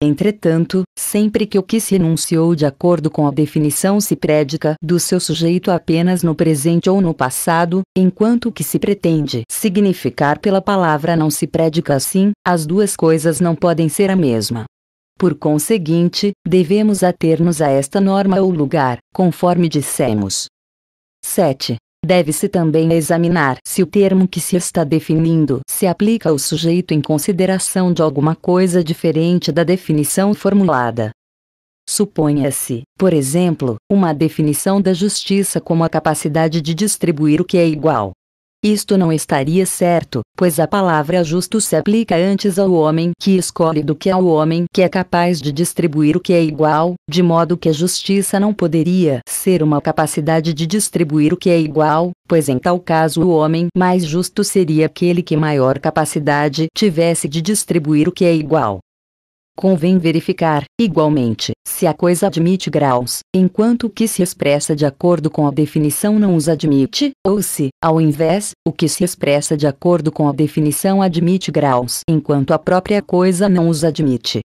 Entretanto, sempre que o que se enunciou de acordo com a definição se predica do seu sujeito apenas no presente ou no passado, enquanto o que se pretende significar pela palavra não se predica assim, as duas coisas não podem ser a mesma. Por conseguinte, devemos ater-nos a esta norma ou lugar, conforme dissemos. 7. Deve-se também examinar se o termo que se está definindo se aplica ao sujeito em consideração de alguma coisa diferente da definição formulada. Suponha-se, por exemplo, uma definição da justiça como a capacidade de distribuir o que é igual, isto não estaria certo, pois a palavra justo se aplica antes ao homem que escolhe do que ao homem que é capaz de distribuir o que é igual, de modo que a justiça não poderia ser uma capacidade de distribuir o que é igual, pois em tal caso o homem mais justo seria aquele que maior capacidade tivesse de distribuir o que é igual. Convém verificar, igualmente, se a coisa admite graus, enquanto o que se expressa de acordo com a definição não os admite, ou se, ao invés, o que se expressa de acordo com a definição admite graus, enquanto a própria coisa não os admite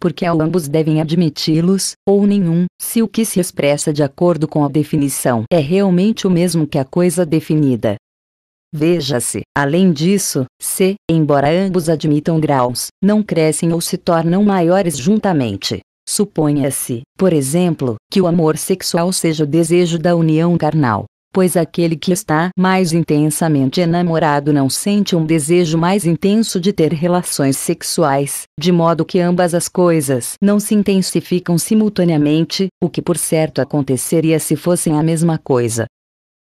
porque ambos devem admiti-los, ou nenhum, se o que se expressa de acordo com a definição é realmente o mesmo que a coisa definida. Veja-se, além disso, se, embora ambos admitam graus, não crescem ou se tornam maiores juntamente. Suponha-se, por exemplo, que o amor sexual seja o desejo da união carnal, pois aquele que está mais intensamente enamorado não sente um desejo mais intenso de ter relações sexuais, de modo que ambas as coisas não se intensificam simultaneamente, o que por certo aconteceria se fossem a mesma coisa.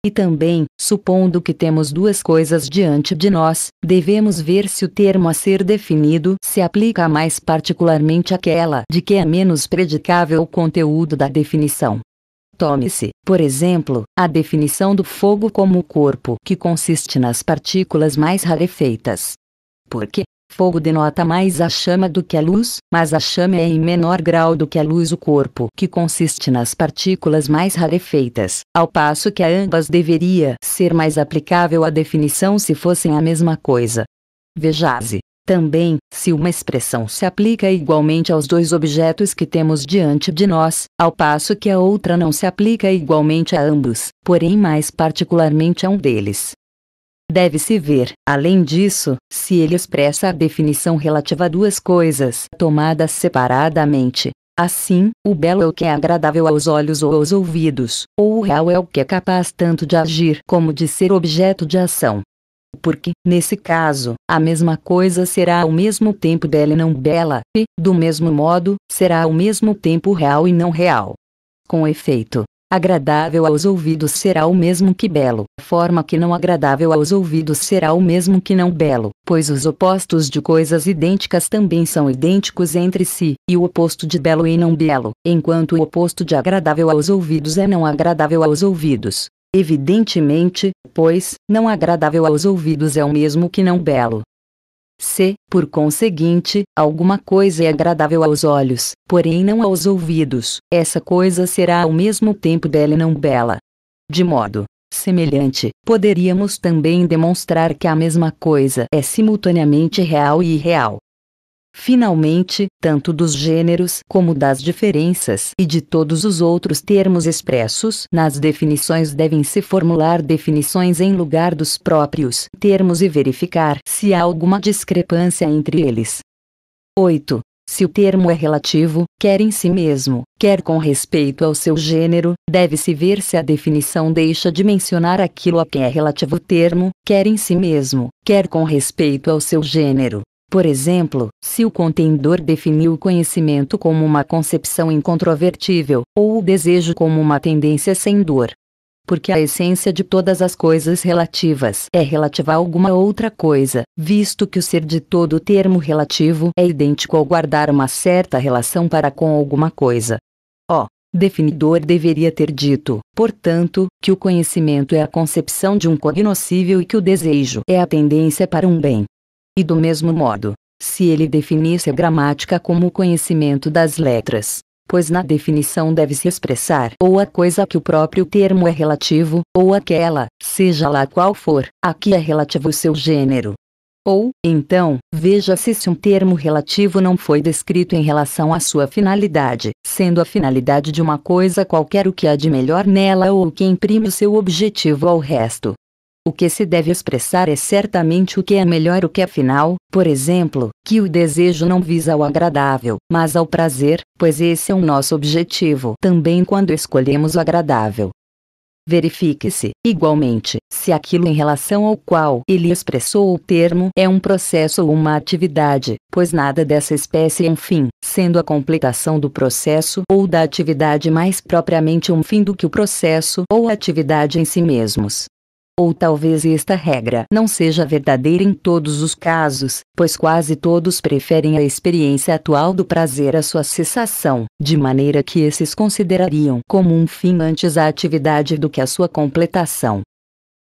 E também, supondo que temos duas coisas diante de nós, devemos ver se o termo a ser definido se aplica mais particularmente àquela de que é menos predicável o conteúdo da definição. Tome-se, por exemplo, a definição do fogo como o corpo que consiste nas partículas mais rarefeitas. Porque, Fogo denota mais a chama do que a luz, mas a chama é em menor grau do que a luz o corpo, que consiste nas partículas mais rarefeitas, ao passo que a ambas deveria ser mais aplicável a definição se fossem a mesma coisa. Vejase. Também, se uma expressão se aplica igualmente aos dois objetos que temos diante de nós, ao passo que a outra não se aplica igualmente a ambos, porém mais particularmente a um deles, Deve-se ver, além disso, se ele expressa a definição relativa a duas coisas tomadas separadamente. Assim, o belo é o que é agradável aos olhos ou aos ouvidos, ou o real é o que é capaz tanto de agir como de ser objeto de ação. Porque, nesse caso, a mesma coisa será ao mesmo tempo bela e não bela, e, do mesmo modo, será ao mesmo tempo real e não real. Com efeito, Agradável aos ouvidos será o mesmo que belo, forma que não agradável aos ouvidos será o mesmo que não belo, pois os opostos de coisas idênticas também são idênticos entre si, e o oposto de belo e não belo, enquanto o oposto de agradável aos ouvidos é não agradável aos ouvidos. Evidentemente, pois, não agradável aos ouvidos é o mesmo que não belo, se, por conseguinte, alguma coisa é agradável aos olhos, porém não aos ouvidos, essa coisa será ao mesmo tempo bela e não bela. De modo semelhante, poderíamos também demonstrar que a mesma coisa é simultaneamente real e irreal. Finalmente, tanto dos gêneros como das diferenças e de todos os outros termos expressos nas definições devem-se formular definições em lugar dos próprios termos e verificar se há alguma discrepância entre eles. 8. Se o termo é relativo, quer em si mesmo, quer com respeito ao seu gênero, deve-se ver se a definição deixa de mencionar aquilo a que é relativo o termo, quer em si mesmo, quer com respeito ao seu gênero. Por exemplo, se o contendor definiu o conhecimento como uma concepção incontrovertível, ou o desejo como uma tendência sem dor. Porque a essência de todas as coisas relativas é relativa a alguma outra coisa, visto que o ser de todo termo relativo é idêntico ao guardar uma certa relação para com alguma coisa. O definidor deveria ter dito, portanto, que o conhecimento é a concepção de um cognoscível e que o desejo é a tendência para um bem. E do mesmo modo, se ele definisse a gramática como o conhecimento das letras, pois na definição deve-se expressar ou a coisa que o próprio termo é relativo, ou aquela, seja lá qual for, a que é relativo o seu gênero. Ou, então, veja-se se um termo relativo não foi descrito em relação à sua finalidade, sendo a finalidade de uma coisa qualquer o que há de melhor nela ou o que imprime o seu objetivo ao resto. O que se deve expressar é certamente o que é melhor, o que é final, por exemplo, que o desejo não visa ao agradável, mas ao prazer, pois esse é o nosso objetivo também quando escolhemos o agradável. Verifique-se, igualmente, se aquilo em relação ao qual ele expressou o termo é um processo ou uma atividade, pois nada dessa espécie é um fim, sendo a completação do processo ou da atividade mais propriamente um fim do que o processo ou a atividade em si mesmos. Ou talvez esta regra não seja verdadeira em todos os casos, pois quase todos preferem a experiência atual do prazer à sua cessação, de maneira que esses considerariam como um fim antes a atividade do que a sua completação.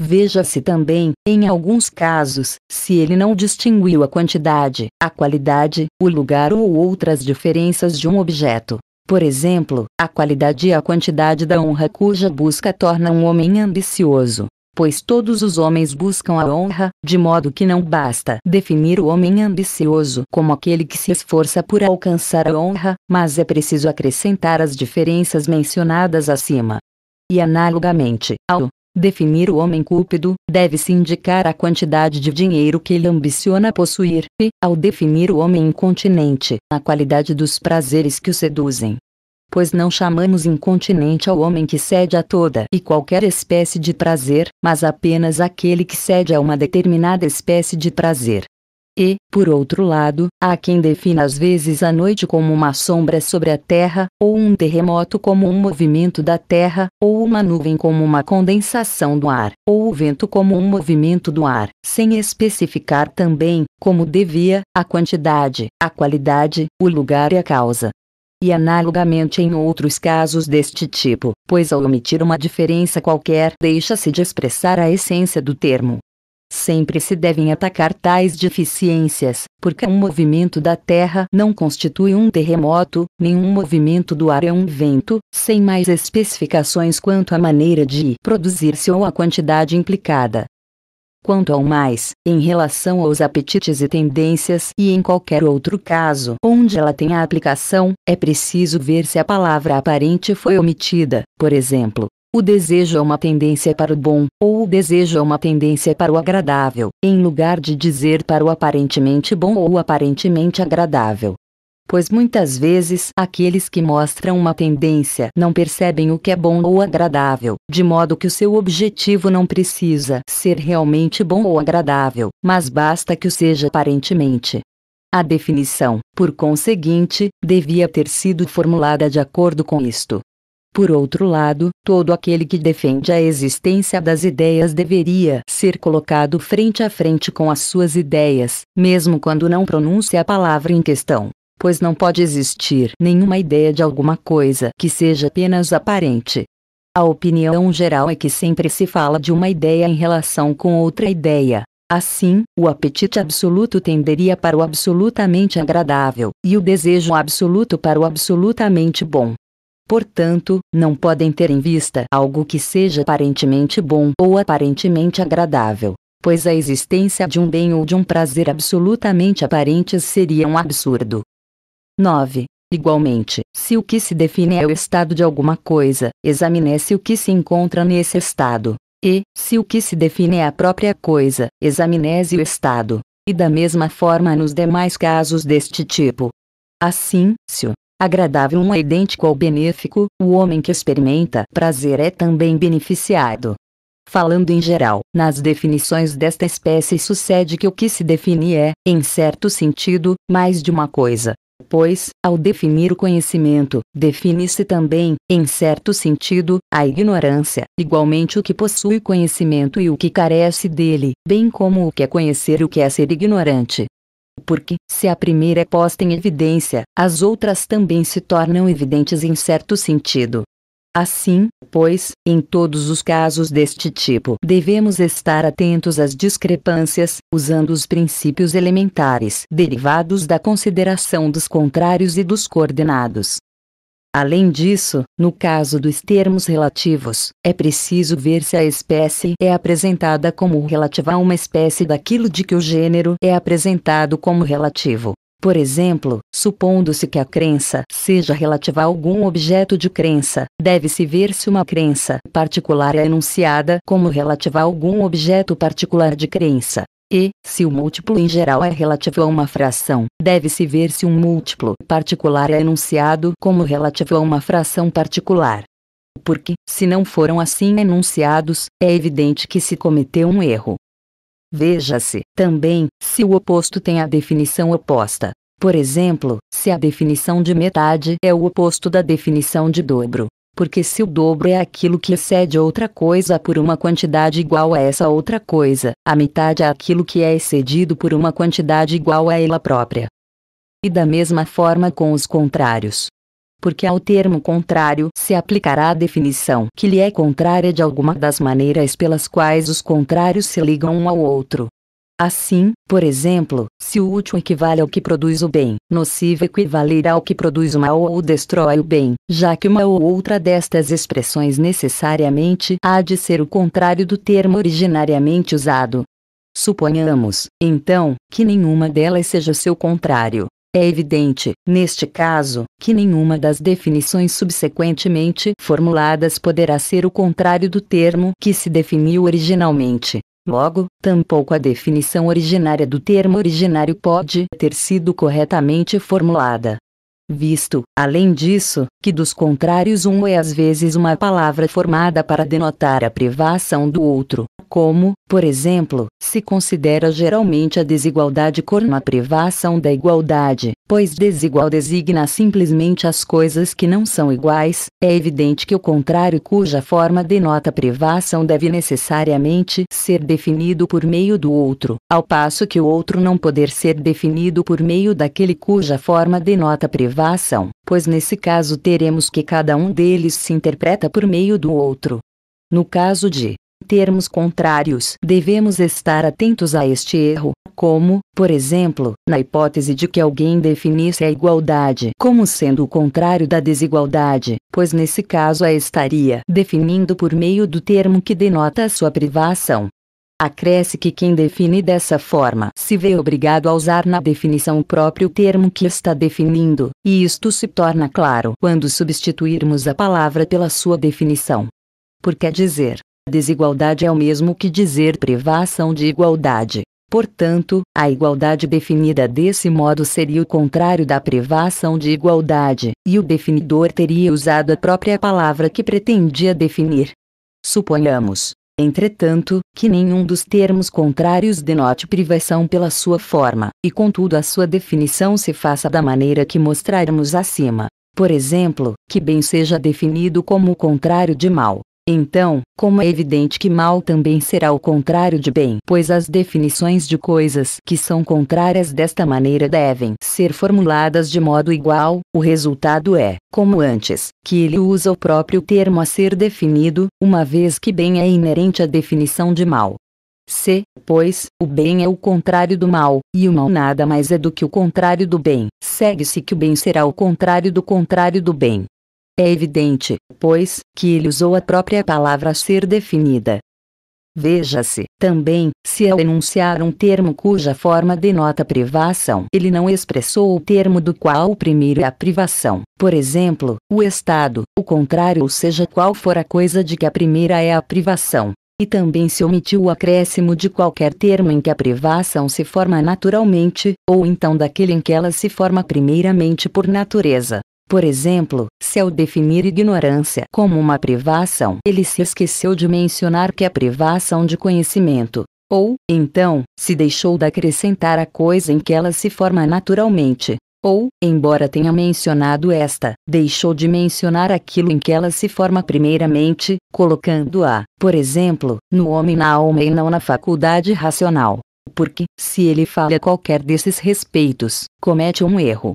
Veja-se também, em alguns casos, se ele não distinguiu a quantidade, a qualidade, o lugar ou outras diferenças de um objeto. Por exemplo, a qualidade e a quantidade da honra cuja busca torna um homem ambicioso, pois todos os homens buscam a honra, de modo que não basta definir o homem ambicioso como aquele que se esforça por alcançar a honra, mas é preciso acrescentar as diferenças mencionadas acima. E analogamente, ao definir o homem cúpido, deve-se indicar a quantidade de dinheiro que ele ambiciona possuir, e, ao definir o homem incontinente, a qualidade dos prazeres que o seduzem pois não chamamos incontinente ao homem que cede a toda e qualquer espécie de prazer, mas apenas aquele que cede a uma determinada espécie de prazer. E, por outro lado, há quem defina às vezes a noite como uma sombra sobre a terra, ou um terremoto como um movimento da terra, ou uma nuvem como uma condensação do ar, ou o vento como um movimento do ar, sem especificar também, como devia, a quantidade, a qualidade, o lugar e a causa e analogamente em outros casos deste tipo, pois ao omitir uma diferença qualquer deixa-se de expressar a essência do termo. Sempre se devem atacar tais deficiências, porque um movimento da Terra não constitui um terremoto, nenhum movimento do ar é um vento, sem mais especificações quanto à maneira de produzir-se ou à quantidade implicada quanto ao mais, em relação aos apetites e tendências e em qualquer outro caso onde ela tenha aplicação, é preciso ver se a palavra aparente foi omitida, por exemplo. O desejo é uma tendência para o bom, ou o desejo é uma tendência para o agradável, em lugar de dizer para o aparentemente bom ou o aparentemente agradável pois muitas vezes aqueles que mostram uma tendência não percebem o que é bom ou agradável, de modo que o seu objetivo não precisa ser realmente bom ou agradável, mas basta que o seja aparentemente. A definição, por conseguinte, devia ter sido formulada de acordo com isto. Por outro lado, todo aquele que defende a existência das ideias deveria ser colocado frente a frente com as suas ideias, mesmo quando não pronuncia a palavra em questão pois não pode existir nenhuma ideia de alguma coisa que seja apenas aparente. A opinião geral é que sempre se fala de uma ideia em relação com outra ideia. Assim, o apetite absoluto tenderia para o absolutamente agradável, e o desejo absoluto para o absolutamente bom. Portanto, não podem ter em vista algo que seja aparentemente bom ou aparentemente agradável, pois a existência de um bem ou de um prazer absolutamente aparentes seria um absurdo. 9. Igualmente, se o que se define é o estado de alguma coisa, examine-se o que se encontra nesse estado. E, se o que se define é a própria coisa, examine-se o estado. E da mesma forma nos demais casos deste tipo. Assim, se o agradável não é idêntico ao benéfico, o homem que experimenta prazer é também beneficiado. Falando em geral, nas definições desta espécie sucede que o que se define é, em certo sentido, mais de uma coisa, Pois, ao definir o conhecimento, define-se também, em certo sentido, a ignorância, igualmente o que possui conhecimento e o que carece dele, bem como o que é conhecer e o que é ser ignorante. Porque, se a primeira é posta em evidência, as outras também se tornam evidentes em certo sentido. Assim, pois, em todos os casos deste tipo, devemos estar atentos às discrepâncias, usando os princípios elementares derivados da consideração dos contrários e dos coordenados. Além disso, no caso dos termos relativos, é preciso ver se a espécie é apresentada como relativa a uma espécie daquilo de que o gênero é apresentado como relativo. Por exemplo, supondo-se que a crença seja relativa a algum objeto de crença, deve-se ver se uma crença particular é enunciada como relativa a algum objeto particular de crença. E, se o múltiplo em geral é relativo a uma fração, deve-se ver se um múltiplo particular é enunciado como relativo a uma fração particular. Porque, se não foram assim enunciados, é evidente que se cometeu um erro. Veja-se também se o oposto tem a definição oposta. Por exemplo, se a definição de metade é o oposto da definição de dobro. Porque se o dobro é aquilo que excede outra coisa por uma quantidade igual a essa outra coisa, a metade é aquilo que é excedido por uma quantidade igual a ela própria. E da mesma forma com os contrários porque ao termo contrário se aplicará a definição que lhe é contrária de alguma das maneiras pelas quais os contrários se ligam um ao outro. Assim, por exemplo, se o útil equivale ao que produz o bem, nocivo equivalerá ao que produz o mal ou destrói o bem, já que uma ou outra destas expressões necessariamente há de ser o contrário do termo originariamente usado. Suponhamos, então, que nenhuma delas seja seu contrário. É evidente, neste caso, que nenhuma das definições subsequentemente formuladas poderá ser o contrário do termo que se definiu originalmente. Logo, tampouco a definição originária do termo originário pode ter sido corretamente formulada visto, além disso, que dos contrários um é às vezes uma palavra formada para denotar a privação do outro, como, por exemplo, se considera geralmente a desigualdade como a privação da igualdade, pois desigual designa simplesmente as coisas que não são iguais, é evidente que o contrário cuja forma denota privação deve necessariamente ser definido por meio do outro, ao passo que o outro não poder ser definido por meio daquele cuja forma denota privação pois nesse caso teremos que cada um deles se interpreta por meio do outro. No caso de termos contrários, devemos estar atentos a este erro, como, por exemplo, na hipótese de que alguém definisse a igualdade como sendo o contrário da desigualdade, pois nesse caso a estaria definindo por meio do termo que denota a sua privação. Acresce que quem define dessa forma se vê obrigado a usar na definição o próprio termo que está definindo, e isto se torna claro quando substituirmos a palavra pela sua definição. Porque dizer desigualdade é o mesmo que dizer privação de igualdade. Portanto, a igualdade definida desse modo seria o contrário da privação de igualdade, e o definidor teria usado a própria palavra que pretendia definir. Suponhamos entretanto, que nenhum dos termos contrários denote privação pela sua forma, e contudo a sua definição se faça da maneira que mostrarmos acima. Por exemplo, que bem seja definido como o contrário de mal, então, como é evidente que mal também será o contrário de bem, pois as definições de coisas que são contrárias desta maneira devem ser formuladas de modo igual, o resultado é, como antes, que ele usa o próprio termo a ser definido, uma vez que bem é inerente à definição de mal. Se, pois, o bem é o contrário do mal, e o mal nada mais é do que o contrário do bem, segue-se que o bem será o contrário do contrário do bem. É evidente, pois, que ele usou a própria palavra a ser definida. Veja-se, também, se ao enunciar um termo cuja forma denota privação, ele não expressou o termo do qual o primeiro é a privação, por exemplo, o Estado, o contrário ou seja qual for a coisa de que a primeira é a privação. E também se omitiu o acréscimo de qualquer termo em que a privação se forma naturalmente, ou então daquele em que ela se forma primeiramente por natureza. Por exemplo, se ao definir ignorância como uma privação, ele se esqueceu de mencionar que é privação de conhecimento, ou, então, se deixou de acrescentar a coisa em que ela se forma naturalmente, ou, embora tenha mencionado esta, deixou de mencionar aquilo em que ela se forma primeiramente, colocando-a, por exemplo, no homem na alma e não na faculdade racional. Porque, se ele falha qualquer desses respeitos, comete um erro.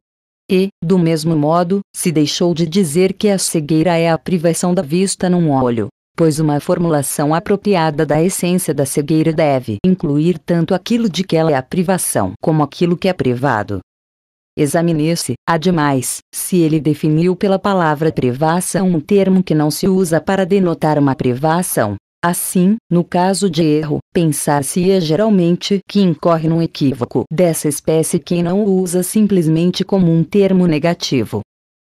E, do mesmo modo, se deixou de dizer que a cegueira é a privação da vista num olho, pois uma formulação apropriada da essência da cegueira deve incluir tanto aquilo de que ela é a privação como aquilo que é privado. Examine-se, ademais, se ele definiu pela palavra privação um termo que não se usa para denotar uma privação, Assim, no caso de erro, pensar-se-ia geralmente que incorre num equívoco dessa espécie quem não o usa simplesmente como um termo negativo.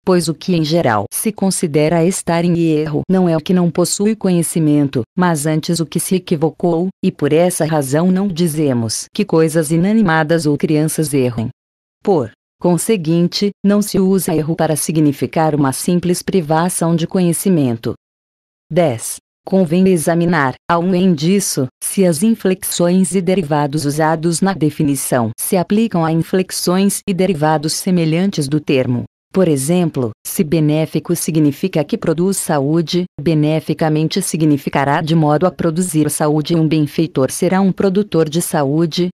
Pois o que em geral se considera estar em erro não é o que não possui conhecimento, mas antes o que se equivocou, e por essa razão não dizemos que coisas inanimadas ou crianças errem. Por conseguinte, não se usa erro para significar uma simples privação de conhecimento. 10. Convém examinar, além disso, se as inflexões e derivados usados na definição se aplicam a inflexões e derivados semelhantes do termo. Por exemplo, se benéfico significa que produz saúde, beneficamente significará de modo a produzir saúde e um benfeitor será um produtor de saúde.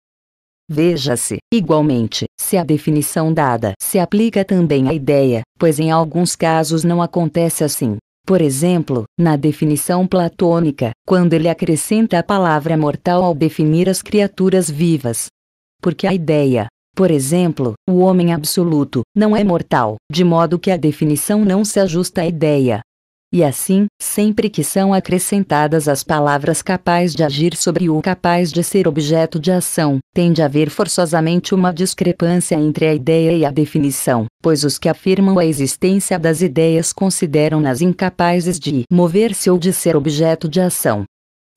Veja-se, igualmente, se a definição dada se aplica também à ideia, pois em alguns casos não acontece assim. Por exemplo, na definição platônica, quando ele acrescenta a palavra mortal ao definir as criaturas vivas. Porque a ideia, por exemplo, o homem absoluto, não é mortal, de modo que a definição não se ajusta à ideia, e assim, sempre que são acrescentadas as palavras capaz de agir sobre o capaz de ser objeto de ação, tende a haver forçosamente uma discrepância entre a ideia e a definição, pois os que afirmam a existência das ideias consideram-nas incapazes de mover-se ou de ser objeto de ação.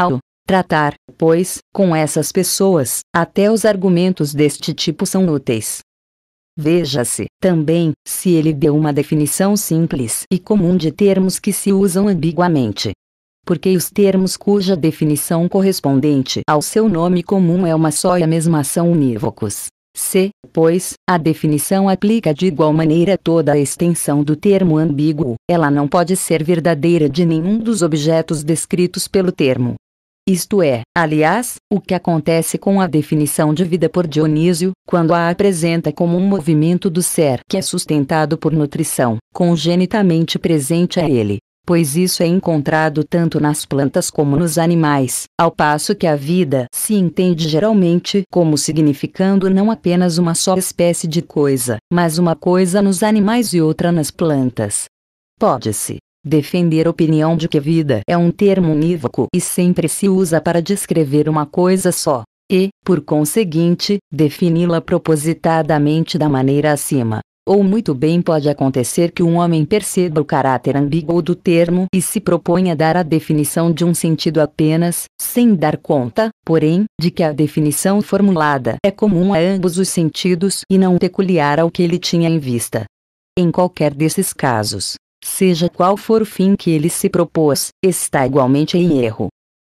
Ao tratar, pois, com essas pessoas, até os argumentos deste tipo são úteis. Veja-se também se ele deu uma definição simples e comum de termos que se usam ambiguamente. Porque os termos cuja definição correspondente ao seu nome comum é uma só e a mesma são unívocos. Se, pois, a definição aplica de igual maneira toda a extensão do termo ambíguo, ela não pode ser verdadeira de nenhum dos objetos descritos pelo termo. Isto é, aliás, o que acontece com a definição de vida por Dionísio, quando a apresenta como um movimento do ser que é sustentado por nutrição, congenitamente presente a ele pois isso é encontrado tanto nas plantas como nos animais, ao passo que a vida se entende geralmente como significando não apenas uma só espécie de coisa, mas uma coisa nos animais e outra nas plantas. Pode-se, Defender a opinião de que vida é um termo unívoco e sempre se usa para descrever uma coisa só, e, por conseguinte, defini-la propositadamente da maneira acima. Ou muito bem pode acontecer que um homem perceba o caráter ambíguo do termo e se proponha dar a definição de um sentido apenas, sem dar conta, porém, de que a definição formulada é comum a ambos os sentidos e não peculiar ao que ele tinha em vista. Em qualquer desses casos, seja qual for o fim que ele se propôs, está igualmente em erro.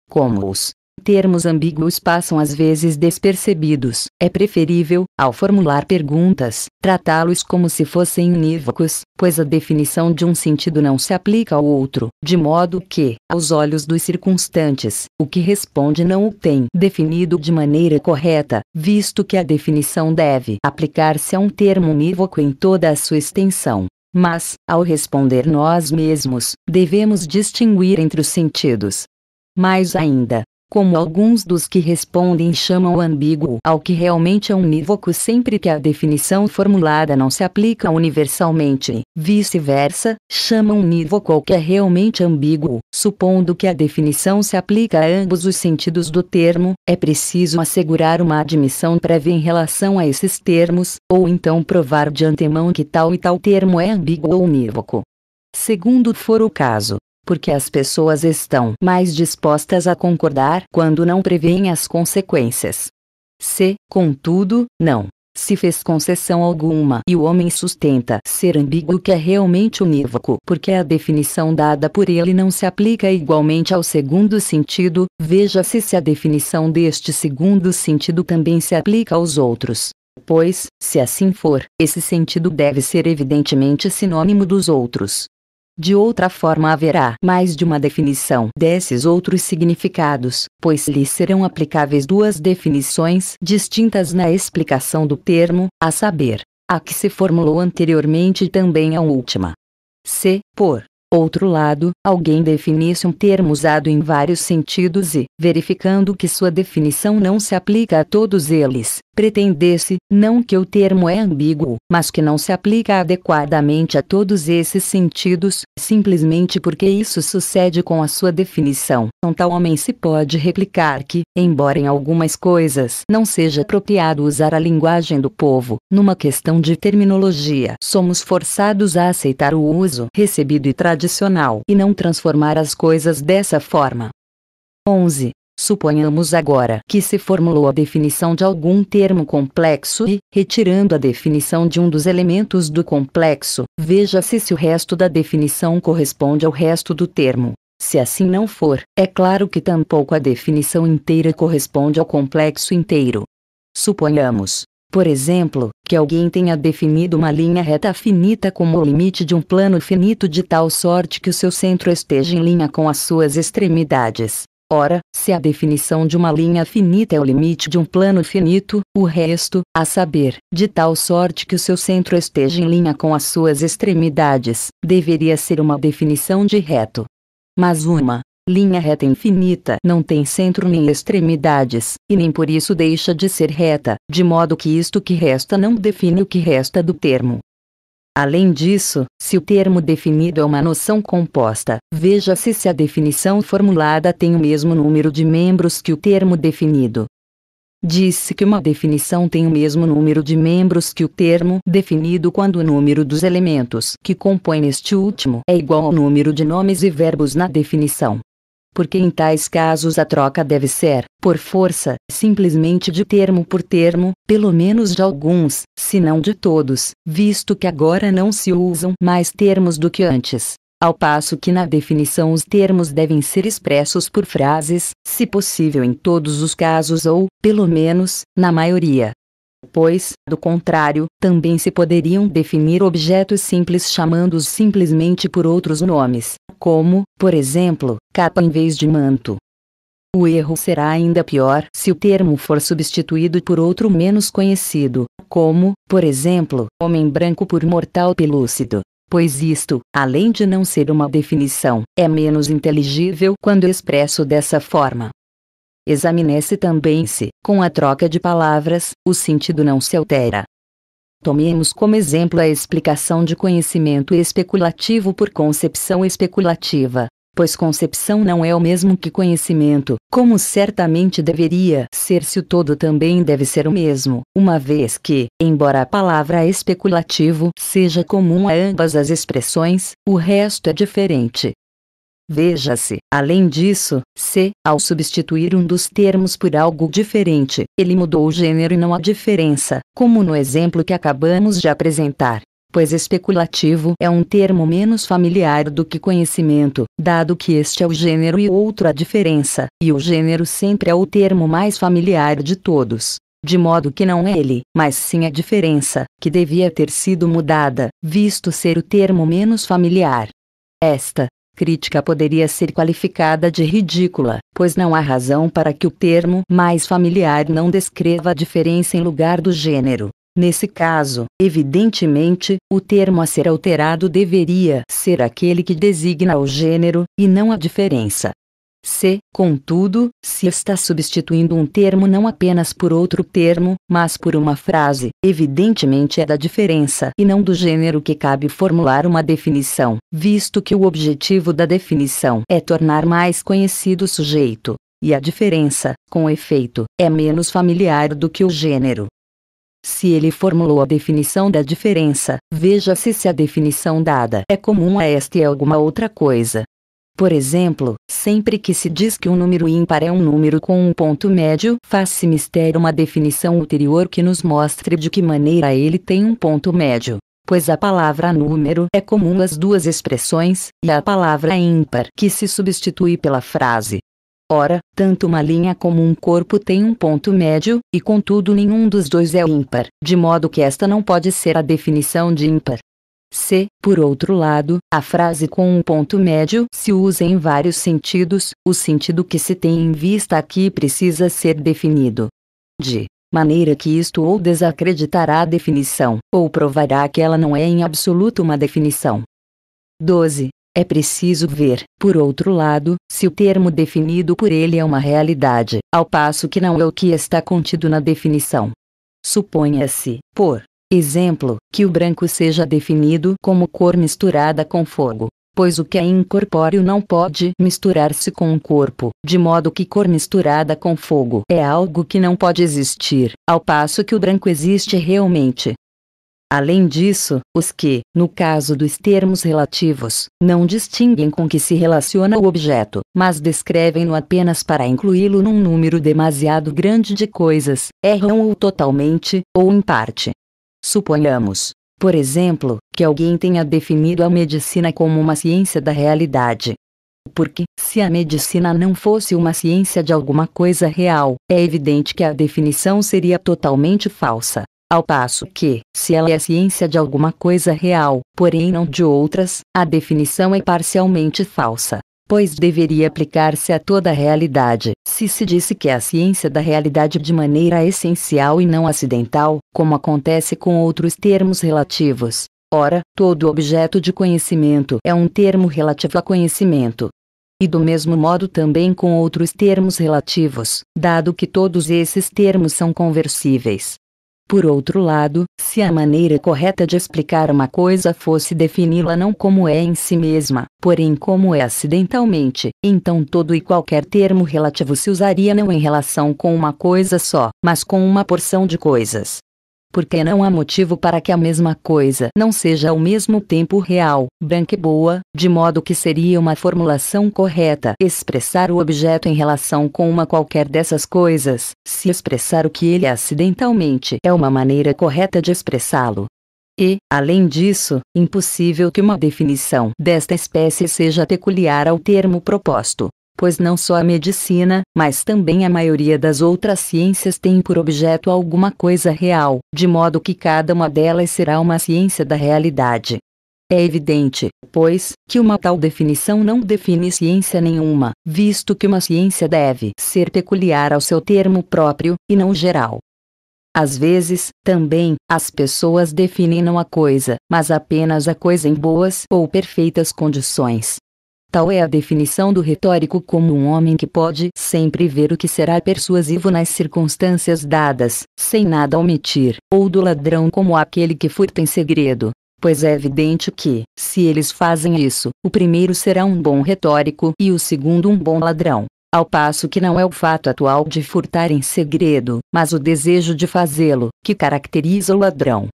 Como os termos ambíguos passam às vezes despercebidos, é preferível, ao formular perguntas, tratá-los como se fossem unívocos, pois a definição de um sentido não se aplica ao outro, de modo que, aos olhos dos circunstantes, o que responde não o tem definido de maneira correta, visto que a definição deve aplicar-se a um termo unívoco em toda a sua extensão. Mas, ao responder nós mesmos, devemos distinguir entre os sentidos. Mais ainda, como alguns dos que respondem chamam o ambíguo ao que realmente é unívoco sempre que a definição formulada não se aplica universalmente, vice-versa, chamam unívoco ao que é realmente ambíguo, supondo que a definição se aplica a ambos os sentidos do termo, é preciso assegurar uma admissão prévia em relação a esses termos, ou então provar de antemão que tal e tal termo é ambíguo ou unívoco. Segundo for o caso, porque as pessoas estão mais dispostas a concordar quando não prevêem as consequências. Se, contudo, não se fez concessão alguma e o homem sustenta ser ambíguo que é realmente unívoco, porque a definição dada por ele não se aplica igualmente ao segundo sentido, veja-se se a definição deste segundo sentido também se aplica aos outros. Pois, se assim for, esse sentido deve ser evidentemente sinônimo dos outros. De outra forma haverá mais de uma definição desses outros significados, pois lhe serão aplicáveis duas definições distintas na explicação do termo, a saber, a que se formulou anteriormente e também a última. Se, por outro lado, alguém definisse um termo usado em vários sentidos e, verificando que sua definição não se aplica a todos eles, pretendesse, não que o termo é ambíguo, mas que não se aplica adequadamente a todos esses sentidos, simplesmente porque isso sucede com a sua definição. Um então, tal homem se pode replicar que, embora em algumas coisas não seja apropriado usar a linguagem do povo, numa questão de terminologia, somos forçados a aceitar o uso recebido e tradicional e não transformar as coisas dessa forma. 11. Suponhamos agora que se formulou a definição de algum termo complexo e, retirando a definição de um dos elementos do complexo, veja-se se o resto da definição corresponde ao resto do termo. Se assim não for, é claro que tampouco a definição inteira corresponde ao complexo inteiro. Suponhamos, por exemplo, que alguém tenha definido uma linha reta finita como o limite de um plano finito de tal sorte que o seu centro esteja em linha com as suas extremidades. Ora, se a definição de uma linha finita é o limite de um plano finito, o resto, a saber, de tal sorte que o seu centro esteja em linha com as suas extremidades, deveria ser uma definição de reto. Mas uma linha reta infinita não tem centro nem extremidades, e nem por isso deixa de ser reta, de modo que isto que resta não define o que resta do termo. Além disso, se o termo definido é uma noção composta, veja-se se a definição formulada tem o mesmo número de membros que o termo definido. Disse que uma definição tem o mesmo número de membros que o termo definido quando o número dos elementos que compõem este último é igual ao número de nomes e verbos na definição porque em tais casos a troca deve ser, por força, simplesmente de termo por termo, pelo menos de alguns, se não de todos, visto que agora não se usam mais termos do que antes. Ao passo que na definição os termos devem ser expressos por frases, se possível em todos os casos ou, pelo menos, na maioria pois, do contrário, também se poderiam definir objetos simples chamando-os simplesmente por outros nomes, como, por exemplo, capa em vez de manto. O erro será ainda pior se o termo for substituído por outro menos conhecido, como, por exemplo, homem branco por mortal pelúcido. Pois isto, além de não ser uma definição, é menos inteligível quando expresso dessa forma. Examine-se também se, com a troca de palavras, o sentido não se altera. Tomemos como exemplo a explicação de conhecimento especulativo por concepção especulativa, pois concepção não é o mesmo que conhecimento, como certamente deveria ser se o todo também deve ser o mesmo, uma vez que, embora a palavra especulativo seja comum a ambas as expressões, o resto é diferente. Veja-se, além disso, se, ao substituir um dos termos por algo diferente, ele mudou o gênero e não a diferença, como no exemplo que acabamos de apresentar. Pois especulativo é um termo menos familiar do que conhecimento, dado que este é o gênero e outro a diferença, e o gênero sempre é o termo mais familiar de todos de modo que não é ele, mas sim a diferença, que devia ter sido mudada, visto ser o termo menos familiar. Esta, crítica poderia ser qualificada de ridícula, pois não há razão para que o termo mais familiar não descreva a diferença em lugar do gênero. Nesse caso, evidentemente, o termo a ser alterado deveria ser aquele que designa o gênero, e não a diferença. Se, contudo, se está substituindo um termo não apenas por outro termo, mas por uma frase, evidentemente é da diferença e não do gênero que cabe formular uma definição, visto que o objetivo da definição é tornar mais conhecido o sujeito, e a diferença, com efeito, é menos familiar do que o gênero. Se ele formulou a definição da diferença, veja-se se a definição dada é comum a esta e alguma outra coisa, por exemplo, sempre que se diz que um número ímpar é um número com um ponto médio, faz-se mistério uma definição ulterior que nos mostre de que maneira ele tem um ponto médio. Pois a palavra número é comum às duas expressões, e a palavra ímpar que se substitui pela frase. Ora, tanto uma linha como um corpo tem um ponto médio, e contudo nenhum dos dois é ímpar, de modo que esta não pode ser a definição de ímpar. Se, por outro lado, a frase com um ponto médio se usa em vários sentidos, o sentido que se tem em vista aqui precisa ser definido. De maneira que isto ou desacreditará a definição, ou provará que ela não é em absoluto uma definição. 12. É preciso ver, por outro lado, se o termo definido por ele é uma realidade, ao passo que não é o que está contido na definição. Suponha-se, por Exemplo, que o branco seja definido como cor misturada com fogo pois o que é incorpóreo não pode misturar-se com o corpo, de modo que cor misturada com fogo é algo que não pode existir, ao passo que o branco existe realmente. Além disso, os que, no caso dos termos relativos, não distinguem com que se relaciona o objeto, mas descrevem-no apenas para incluí-lo num número demasiado grande de coisas, erram ou totalmente, ou em parte, Suponhamos, por exemplo, que alguém tenha definido a medicina como uma ciência da realidade. Porque, se a medicina não fosse uma ciência de alguma coisa real, é evidente que a definição seria totalmente falsa. Ao passo que, se ela é ciência de alguma coisa real, porém não de outras, a definição é parcialmente falsa pois deveria aplicar-se a toda a realidade. Se se disse que é a ciência da realidade de maneira essencial e não acidental, como acontece com outros termos relativos, ora, todo objeto de conhecimento é um termo relativo a conhecimento. E do mesmo modo também com outros termos relativos, dado que todos esses termos são conversíveis. Por outro lado, se a maneira correta de explicar uma coisa fosse defini-la não como é em si mesma, porém como é acidentalmente, então todo e qualquer termo relativo se usaria não em relação com uma coisa só, mas com uma porção de coisas porque não há motivo para que a mesma coisa não seja ao mesmo tempo real, branca e boa, de modo que seria uma formulação correta expressar o objeto em relação com uma qualquer dessas coisas, se expressar o que ele acidentalmente é uma maneira correta de expressá-lo. E, além disso, impossível que uma definição desta espécie seja peculiar ao termo proposto, pois não só a medicina, mas também a maioria das outras ciências tem por objeto alguma coisa real, de modo que cada uma delas será uma ciência da realidade. É evidente, pois, que uma tal definição não define ciência nenhuma, visto que uma ciência deve ser peculiar ao seu termo próprio, e não geral. Às vezes, também, as pessoas definem não a coisa, mas apenas a coisa em boas ou perfeitas condições. Tal é a definição do retórico como um homem que pode sempre ver o que será persuasivo nas circunstâncias dadas, sem nada omitir, ou do ladrão como aquele que furta em segredo. Pois é evidente que, se eles fazem isso, o primeiro será um bom retórico e o segundo um bom ladrão. Ao passo que não é o fato atual de furtar em segredo, mas o desejo de fazê-lo, que caracteriza o ladrão.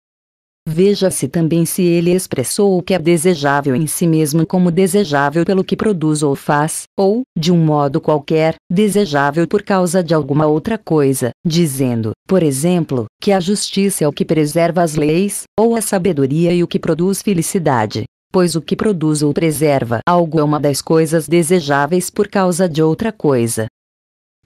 Veja-se também se ele expressou o que é desejável em si mesmo como desejável pelo que produz ou faz, ou, de um modo qualquer, desejável por causa de alguma outra coisa, dizendo, por exemplo, que a justiça é o que preserva as leis, ou a sabedoria e o que produz felicidade. Pois o que produz ou preserva algo é uma das coisas desejáveis por causa de outra coisa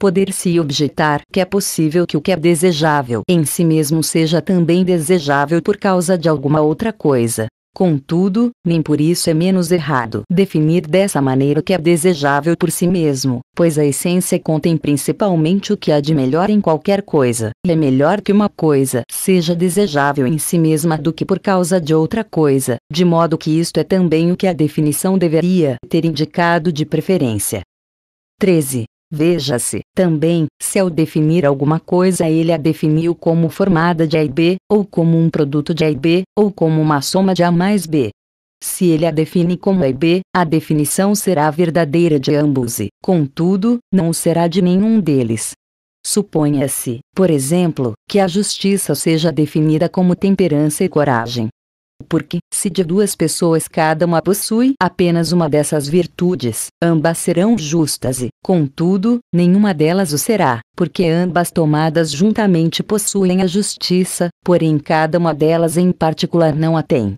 poder-se objetar que é possível que o que é desejável em si mesmo seja também desejável por causa de alguma outra coisa. Contudo, nem por isso é menos errado definir dessa maneira o que é desejável por si mesmo, pois a essência contém principalmente o que há de melhor em qualquer coisa, e é melhor que uma coisa seja desejável em si mesma do que por causa de outra coisa, de modo que isto é também o que a definição deveria ter indicado de preferência. 13. Veja-se também se ao definir alguma coisa ele a definiu como formada de A e B, ou como um produto de A e B, ou como uma soma de A mais B. Se ele a define como A e B, a definição será verdadeira de ambos e, contudo, não será de nenhum deles. Suponha-se, por exemplo, que a justiça seja definida como temperança e coragem, porque, se de duas pessoas cada uma possui apenas uma dessas virtudes, ambas serão justas e, contudo, nenhuma delas o será, porque ambas tomadas juntamente possuem a justiça, porém cada uma delas em particular não a tem.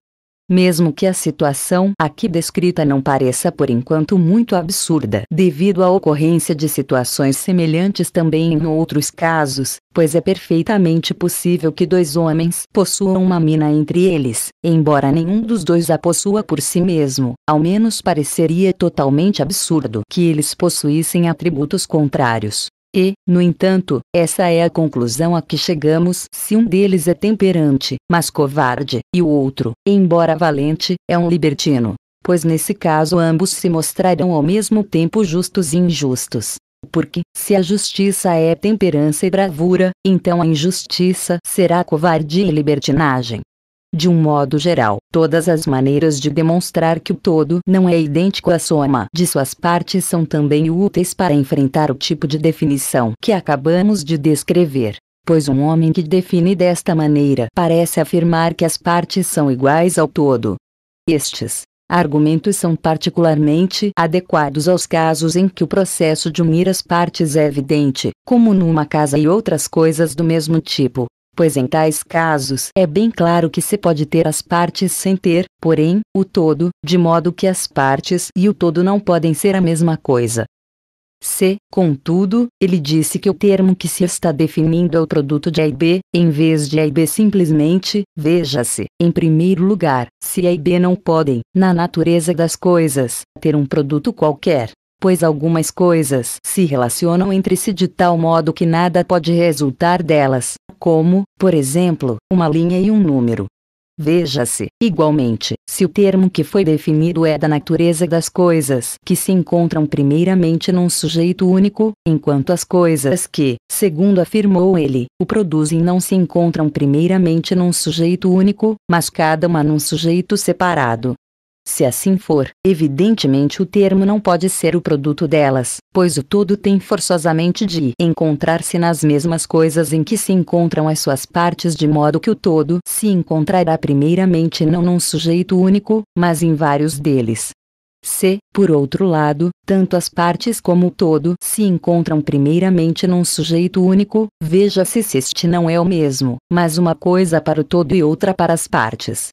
Mesmo que a situação aqui descrita não pareça por enquanto muito absurda, devido à ocorrência de situações semelhantes também em outros casos, pois é perfeitamente possível que dois homens possuam uma mina entre eles, embora nenhum dos dois a possua por si mesmo, ao menos pareceria totalmente absurdo que eles possuíssem atributos contrários, e, no entanto, essa é a conclusão a que chegamos se um deles é temperante, mas covarde, e o outro, embora valente, é um libertino. Pois nesse caso ambos se mostrarão ao mesmo tempo justos e injustos. Porque, se a justiça é temperança e bravura, então a injustiça será covardia e libertinagem. De um modo geral, todas as maneiras de demonstrar que o todo não é idêntico à soma de suas partes são também úteis para enfrentar o tipo de definição que acabamos de descrever. Pois um homem que define desta maneira parece afirmar que as partes são iguais ao todo. Estes argumentos são particularmente adequados aos casos em que o processo de unir as partes é evidente, como numa casa e outras coisas do mesmo tipo pois em tais casos é bem claro que se pode ter as partes sem ter, porém, o todo, de modo que as partes e o todo não podem ser a mesma coisa. C. Contudo, ele disse que o termo que se está definindo é o produto de A e B, em vez de A e B simplesmente, veja-se, em primeiro lugar, se A e B não podem, na natureza das coisas, ter um produto qualquer, pois algumas coisas se relacionam entre si de tal modo que nada pode resultar delas, como, por exemplo, uma linha e um número. Veja-se, igualmente, se o termo que foi definido é da natureza das coisas que se encontram primeiramente num sujeito único, enquanto as coisas que, segundo afirmou ele, o produzem não se encontram primeiramente num sujeito único, mas cada uma num sujeito separado, se assim for, evidentemente o termo não pode ser o produto delas, pois o todo tem forçosamente de encontrar-se nas mesmas coisas em que se encontram as suas partes, de modo que o todo se encontrará primeiramente não num sujeito único, mas em vários deles. Se, por outro lado, tanto as partes como o todo se encontram primeiramente num sujeito único, veja-se se este não é o mesmo, mas uma coisa para o todo e outra para as partes.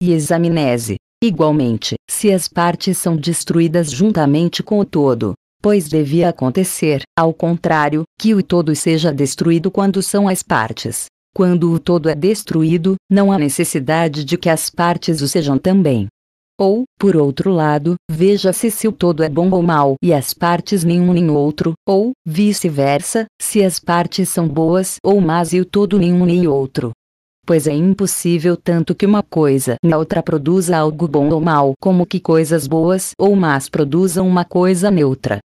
E examinese Igualmente, se as partes são destruídas juntamente com o todo, pois devia acontecer, ao contrário, que o todo seja destruído quando são as partes. Quando o todo é destruído, não há necessidade de que as partes o sejam também. Ou, por outro lado, veja-se se o todo é bom ou mal e as partes nenhum nem outro, ou, vice-versa, se as partes são boas ou más e o todo nenhum nem outro pois é impossível tanto que uma coisa neutra produza algo bom ou mal, como que coisas boas ou más produzam uma coisa neutra.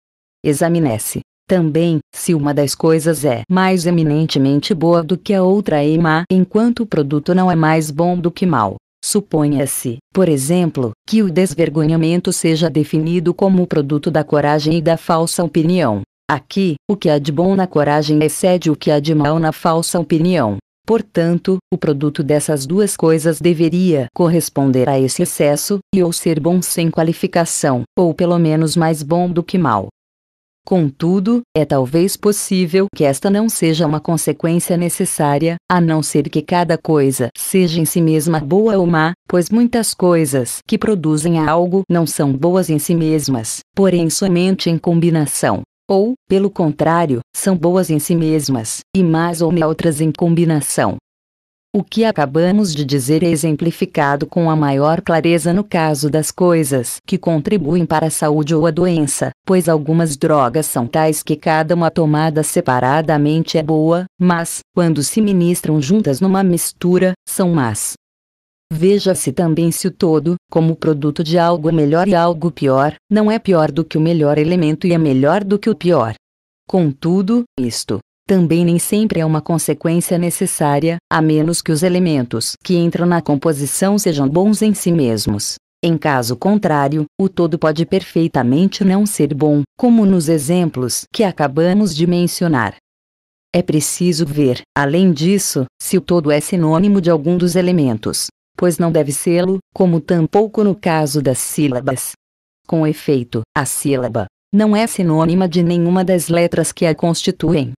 Examine-se. Também, se uma das coisas é mais eminentemente boa do que a outra e má, enquanto o produto não é mais bom do que mal. Suponha-se, por exemplo, que o desvergonhamento seja definido como o produto da coragem e da falsa opinião. Aqui, o que há de bom na coragem excede o que há de mal na falsa opinião. Portanto, o produto dessas duas coisas deveria corresponder a esse excesso, e ou ser bom sem qualificação, ou pelo menos mais bom do que mal. Contudo, é talvez possível que esta não seja uma consequência necessária, a não ser que cada coisa seja em si mesma boa ou má, pois muitas coisas que produzem algo não são boas em si mesmas, porém somente em combinação ou, pelo contrário, são boas em si mesmas, e más ou neutras em combinação. O que acabamos de dizer é exemplificado com a maior clareza no caso das coisas que contribuem para a saúde ou a doença, pois algumas drogas são tais que cada uma tomada separadamente é boa, mas, quando se ministram juntas numa mistura, são más. Veja-se também se o todo, como produto de algo é melhor e algo pior, não é pior do que o melhor elemento e é melhor do que o pior. Contudo, isto também nem sempre é uma consequência necessária, a menos que os elementos que entram na composição sejam bons em si mesmos. Em caso contrário, o todo pode perfeitamente não ser bom, como nos exemplos que acabamos de mencionar. É preciso ver, além disso, se o todo é sinônimo de algum dos elementos pois não deve sê-lo, como tampouco no caso das sílabas. Com efeito, a sílaba não é sinônima de nenhuma das letras que a constituem.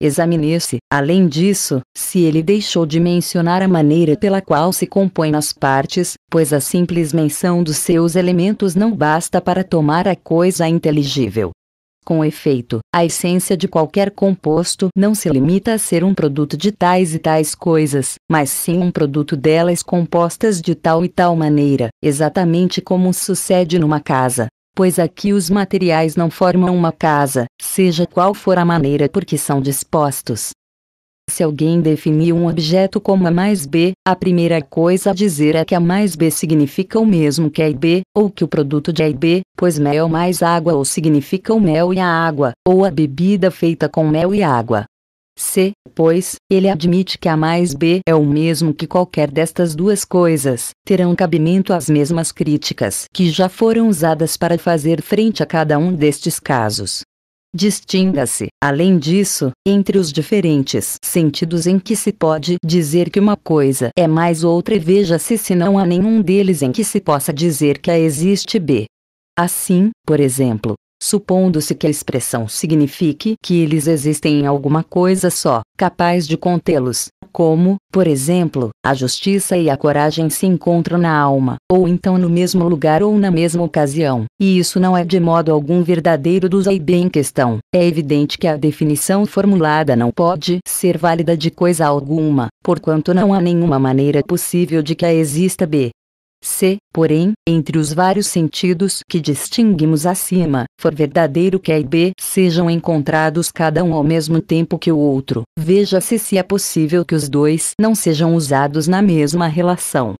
Examine-se, além disso, se ele deixou de mencionar a maneira pela qual se compõem as partes, pois a simples menção dos seus elementos não basta para tomar a coisa inteligível. Com efeito, a essência de qualquer composto não se limita a ser um produto de tais e tais coisas, mas sim um produto delas compostas de tal e tal maneira, exatamente como sucede numa casa pois aqui os materiais não formam uma casa, seja qual for a maneira por que são dispostos, se alguém definir um objeto como A mais B, a primeira coisa a dizer é que A mais B significa o mesmo que A e B, ou que o produto de A e B, pois mel é mais água ou significa o mel e a água, ou a bebida feita com mel e água. C, pois, ele admite que A mais B é o mesmo que qualquer destas duas coisas, terão cabimento as mesmas críticas que já foram usadas para fazer frente a cada um destes casos. Distinga-se, além disso, entre os diferentes sentidos em que se pode dizer que uma coisa é mais outra e veja-se se não há nenhum deles em que se possa dizer que a existe B. Assim, por exemplo, supondo-se que a expressão signifique que eles existem em alguma coisa só, capaz de contê-los, como, por exemplo, a justiça e a coragem se encontram na alma, ou então no mesmo lugar ou na mesma ocasião, e isso não é de modo algum verdadeiro dos b em questão. É evidente que a definição formulada não pode ser válida de coisa alguma, porquanto não há nenhuma maneira possível de que a exista B. Se, porém, entre os vários sentidos que distinguimos acima, for verdadeiro que A é e B sejam encontrados cada um ao mesmo tempo que o outro, veja-se se é possível que os dois não sejam usados na mesma relação.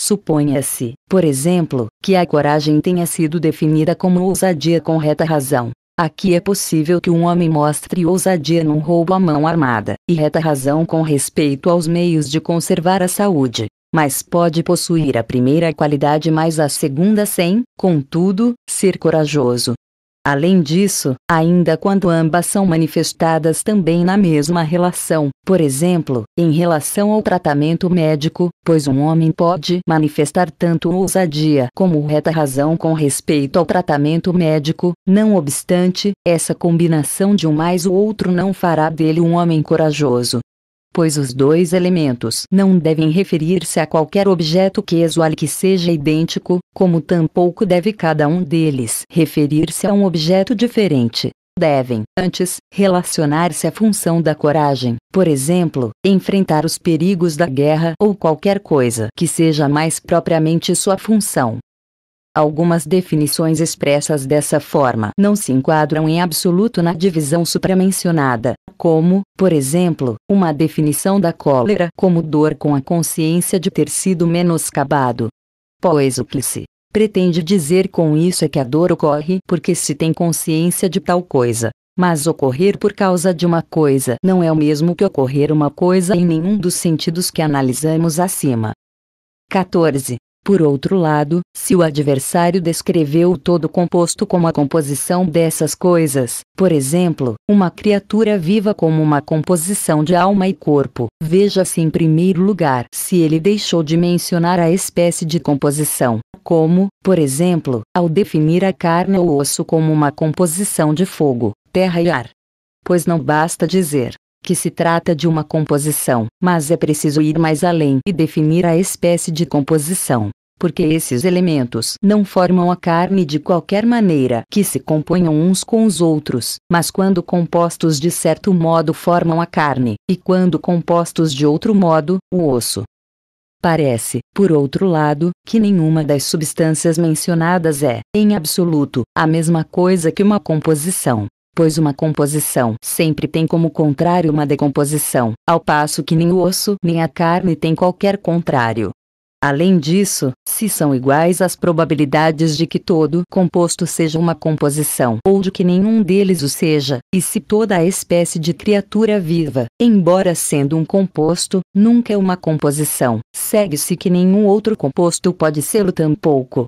Suponha-se, por exemplo, que a coragem tenha sido definida como ousadia com reta razão. Aqui é possível que um homem mostre ousadia num roubo à mão armada, e reta razão com respeito aos meios de conservar a saúde, mas pode possuir a primeira qualidade mais a segunda sem, contudo, ser corajoso. Além disso, ainda quando ambas são manifestadas também na mesma relação, por exemplo, em relação ao tratamento médico, pois um homem pode manifestar tanto ousadia como reta razão com respeito ao tratamento médico, não obstante, essa combinação de um mais o outro não fará dele um homem corajoso pois os dois elementos não devem referir-se a qualquer objeto que quesual que seja idêntico, como tampouco deve cada um deles referir-se a um objeto diferente. Devem, antes, relacionar-se à função da coragem, por exemplo, enfrentar os perigos da guerra ou qualquer coisa que seja mais propriamente sua função. Algumas definições expressas dessa forma não se enquadram em absoluto na divisão supramencionada, como, por exemplo, uma definição da cólera como dor com a consciência de ter sido menoscabado. Pois o que se pretende dizer com isso é que a dor ocorre porque se tem consciência de tal coisa. Mas ocorrer por causa de uma coisa não é o mesmo que ocorrer uma coisa em nenhum dos sentidos que analisamos acima. 14. Por outro lado, se o adversário descreveu o todo composto como a composição dessas coisas, por exemplo, uma criatura viva como uma composição de alma e corpo, veja-se em primeiro lugar se ele deixou de mencionar a espécie de composição, como, por exemplo, ao definir a carne ou osso como uma composição de fogo, terra e ar. Pois não basta dizer que se trata de uma composição, mas é preciso ir mais além e definir a espécie de composição, porque esses elementos não formam a carne de qualquer maneira que se componham uns com os outros, mas quando compostos de certo modo formam a carne, e quando compostos de outro modo, o osso. Parece, por outro lado, que nenhuma das substâncias mencionadas é, em absoluto, a mesma coisa que uma composição pois uma composição sempre tem como contrário uma decomposição, ao passo que nem o osso nem a carne tem qualquer contrário. Além disso, se são iguais as probabilidades de que todo composto seja uma composição ou de que nenhum deles o seja, e se toda a espécie de criatura viva, embora sendo um composto, nunca é uma composição, segue-se que nenhum outro composto pode sê-lo tampouco.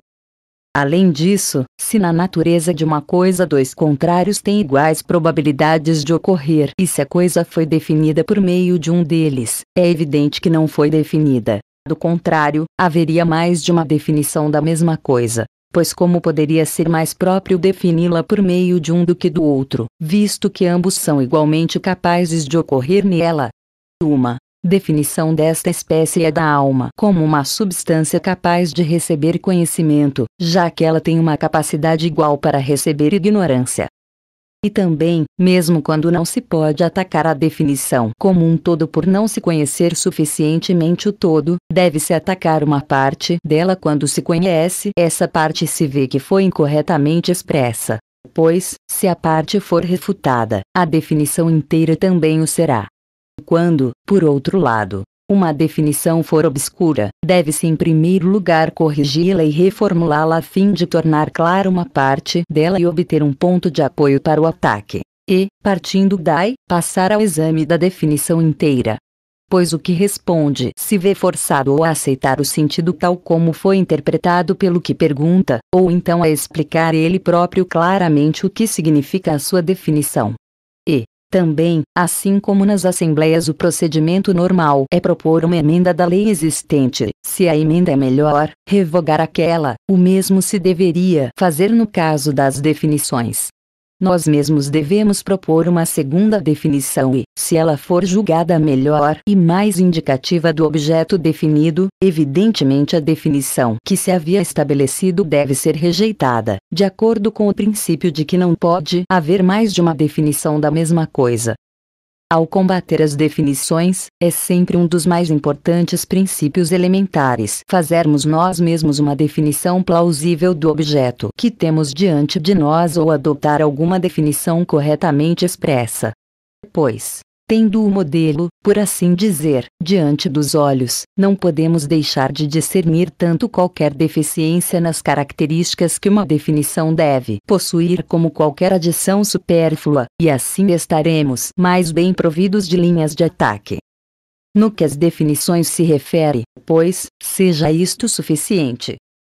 Além disso, se na natureza de uma coisa dois contrários têm iguais probabilidades de ocorrer e se a coisa foi definida por meio de um deles, é evidente que não foi definida. Do contrário, haveria mais de uma definição da mesma coisa, pois como poderia ser mais próprio defini-la por meio de um do que do outro, visto que ambos são igualmente capazes de ocorrer nela? Uma Definição desta espécie é da alma como uma substância capaz de receber conhecimento, já que ela tem uma capacidade igual para receber ignorância. E também, mesmo quando não se pode atacar a definição como um todo por não se conhecer suficientemente o todo, deve-se atacar uma parte dela quando se conhece essa parte se vê que foi incorretamente expressa. Pois, se a parte for refutada, a definição inteira também o será. Quando, por outro lado, uma definição for obscura, deve-se em primeiro lugar corrigi-la e reformulá-la a fim de tornar clara uma parte dela e obter um ponto de apoio para o ataque. E, partindo daí, passar ao exame da definição inteira. Pois o que responde se vê forçado a aceitar o sentido tal como foi interpretado pelo que pergunta, ou então a explicar ele próprio claramente o que significa a sua definição. Também, assim como nas assembleias o procedimento normal é propor uma emenda da lei existente. Se a emenda é melhor, revogar aquela, o mesmo se deveria fazer no caso das definições nós mesmos devemos propor uma segunda definição e, se ela for julgada melhor e mais indicativa do objeto definido, evidentemente a definição que se havia estabelecido deve ser rejeitada, de acordo com o princípio de que não pode haver mais de uma definição da mesma coisa. Ao combater as definições, é sempre um dos mais importantes princípios elementares fazermos nós mesmos uma definição plausível do objeto que temos diante de nós ou adotar alguma definição corretamente expressa. Pois, tendo o modelo, por assim dizer, diante dos olhos, não podemos deixar de discernir tanto qualquer deficiência nas características que uma definição deve possuir como qualquer adição supérflua, e assim estaremos mais bem providos de linhas de ataque. No que as definições se refere, pois, seja isto suficiente.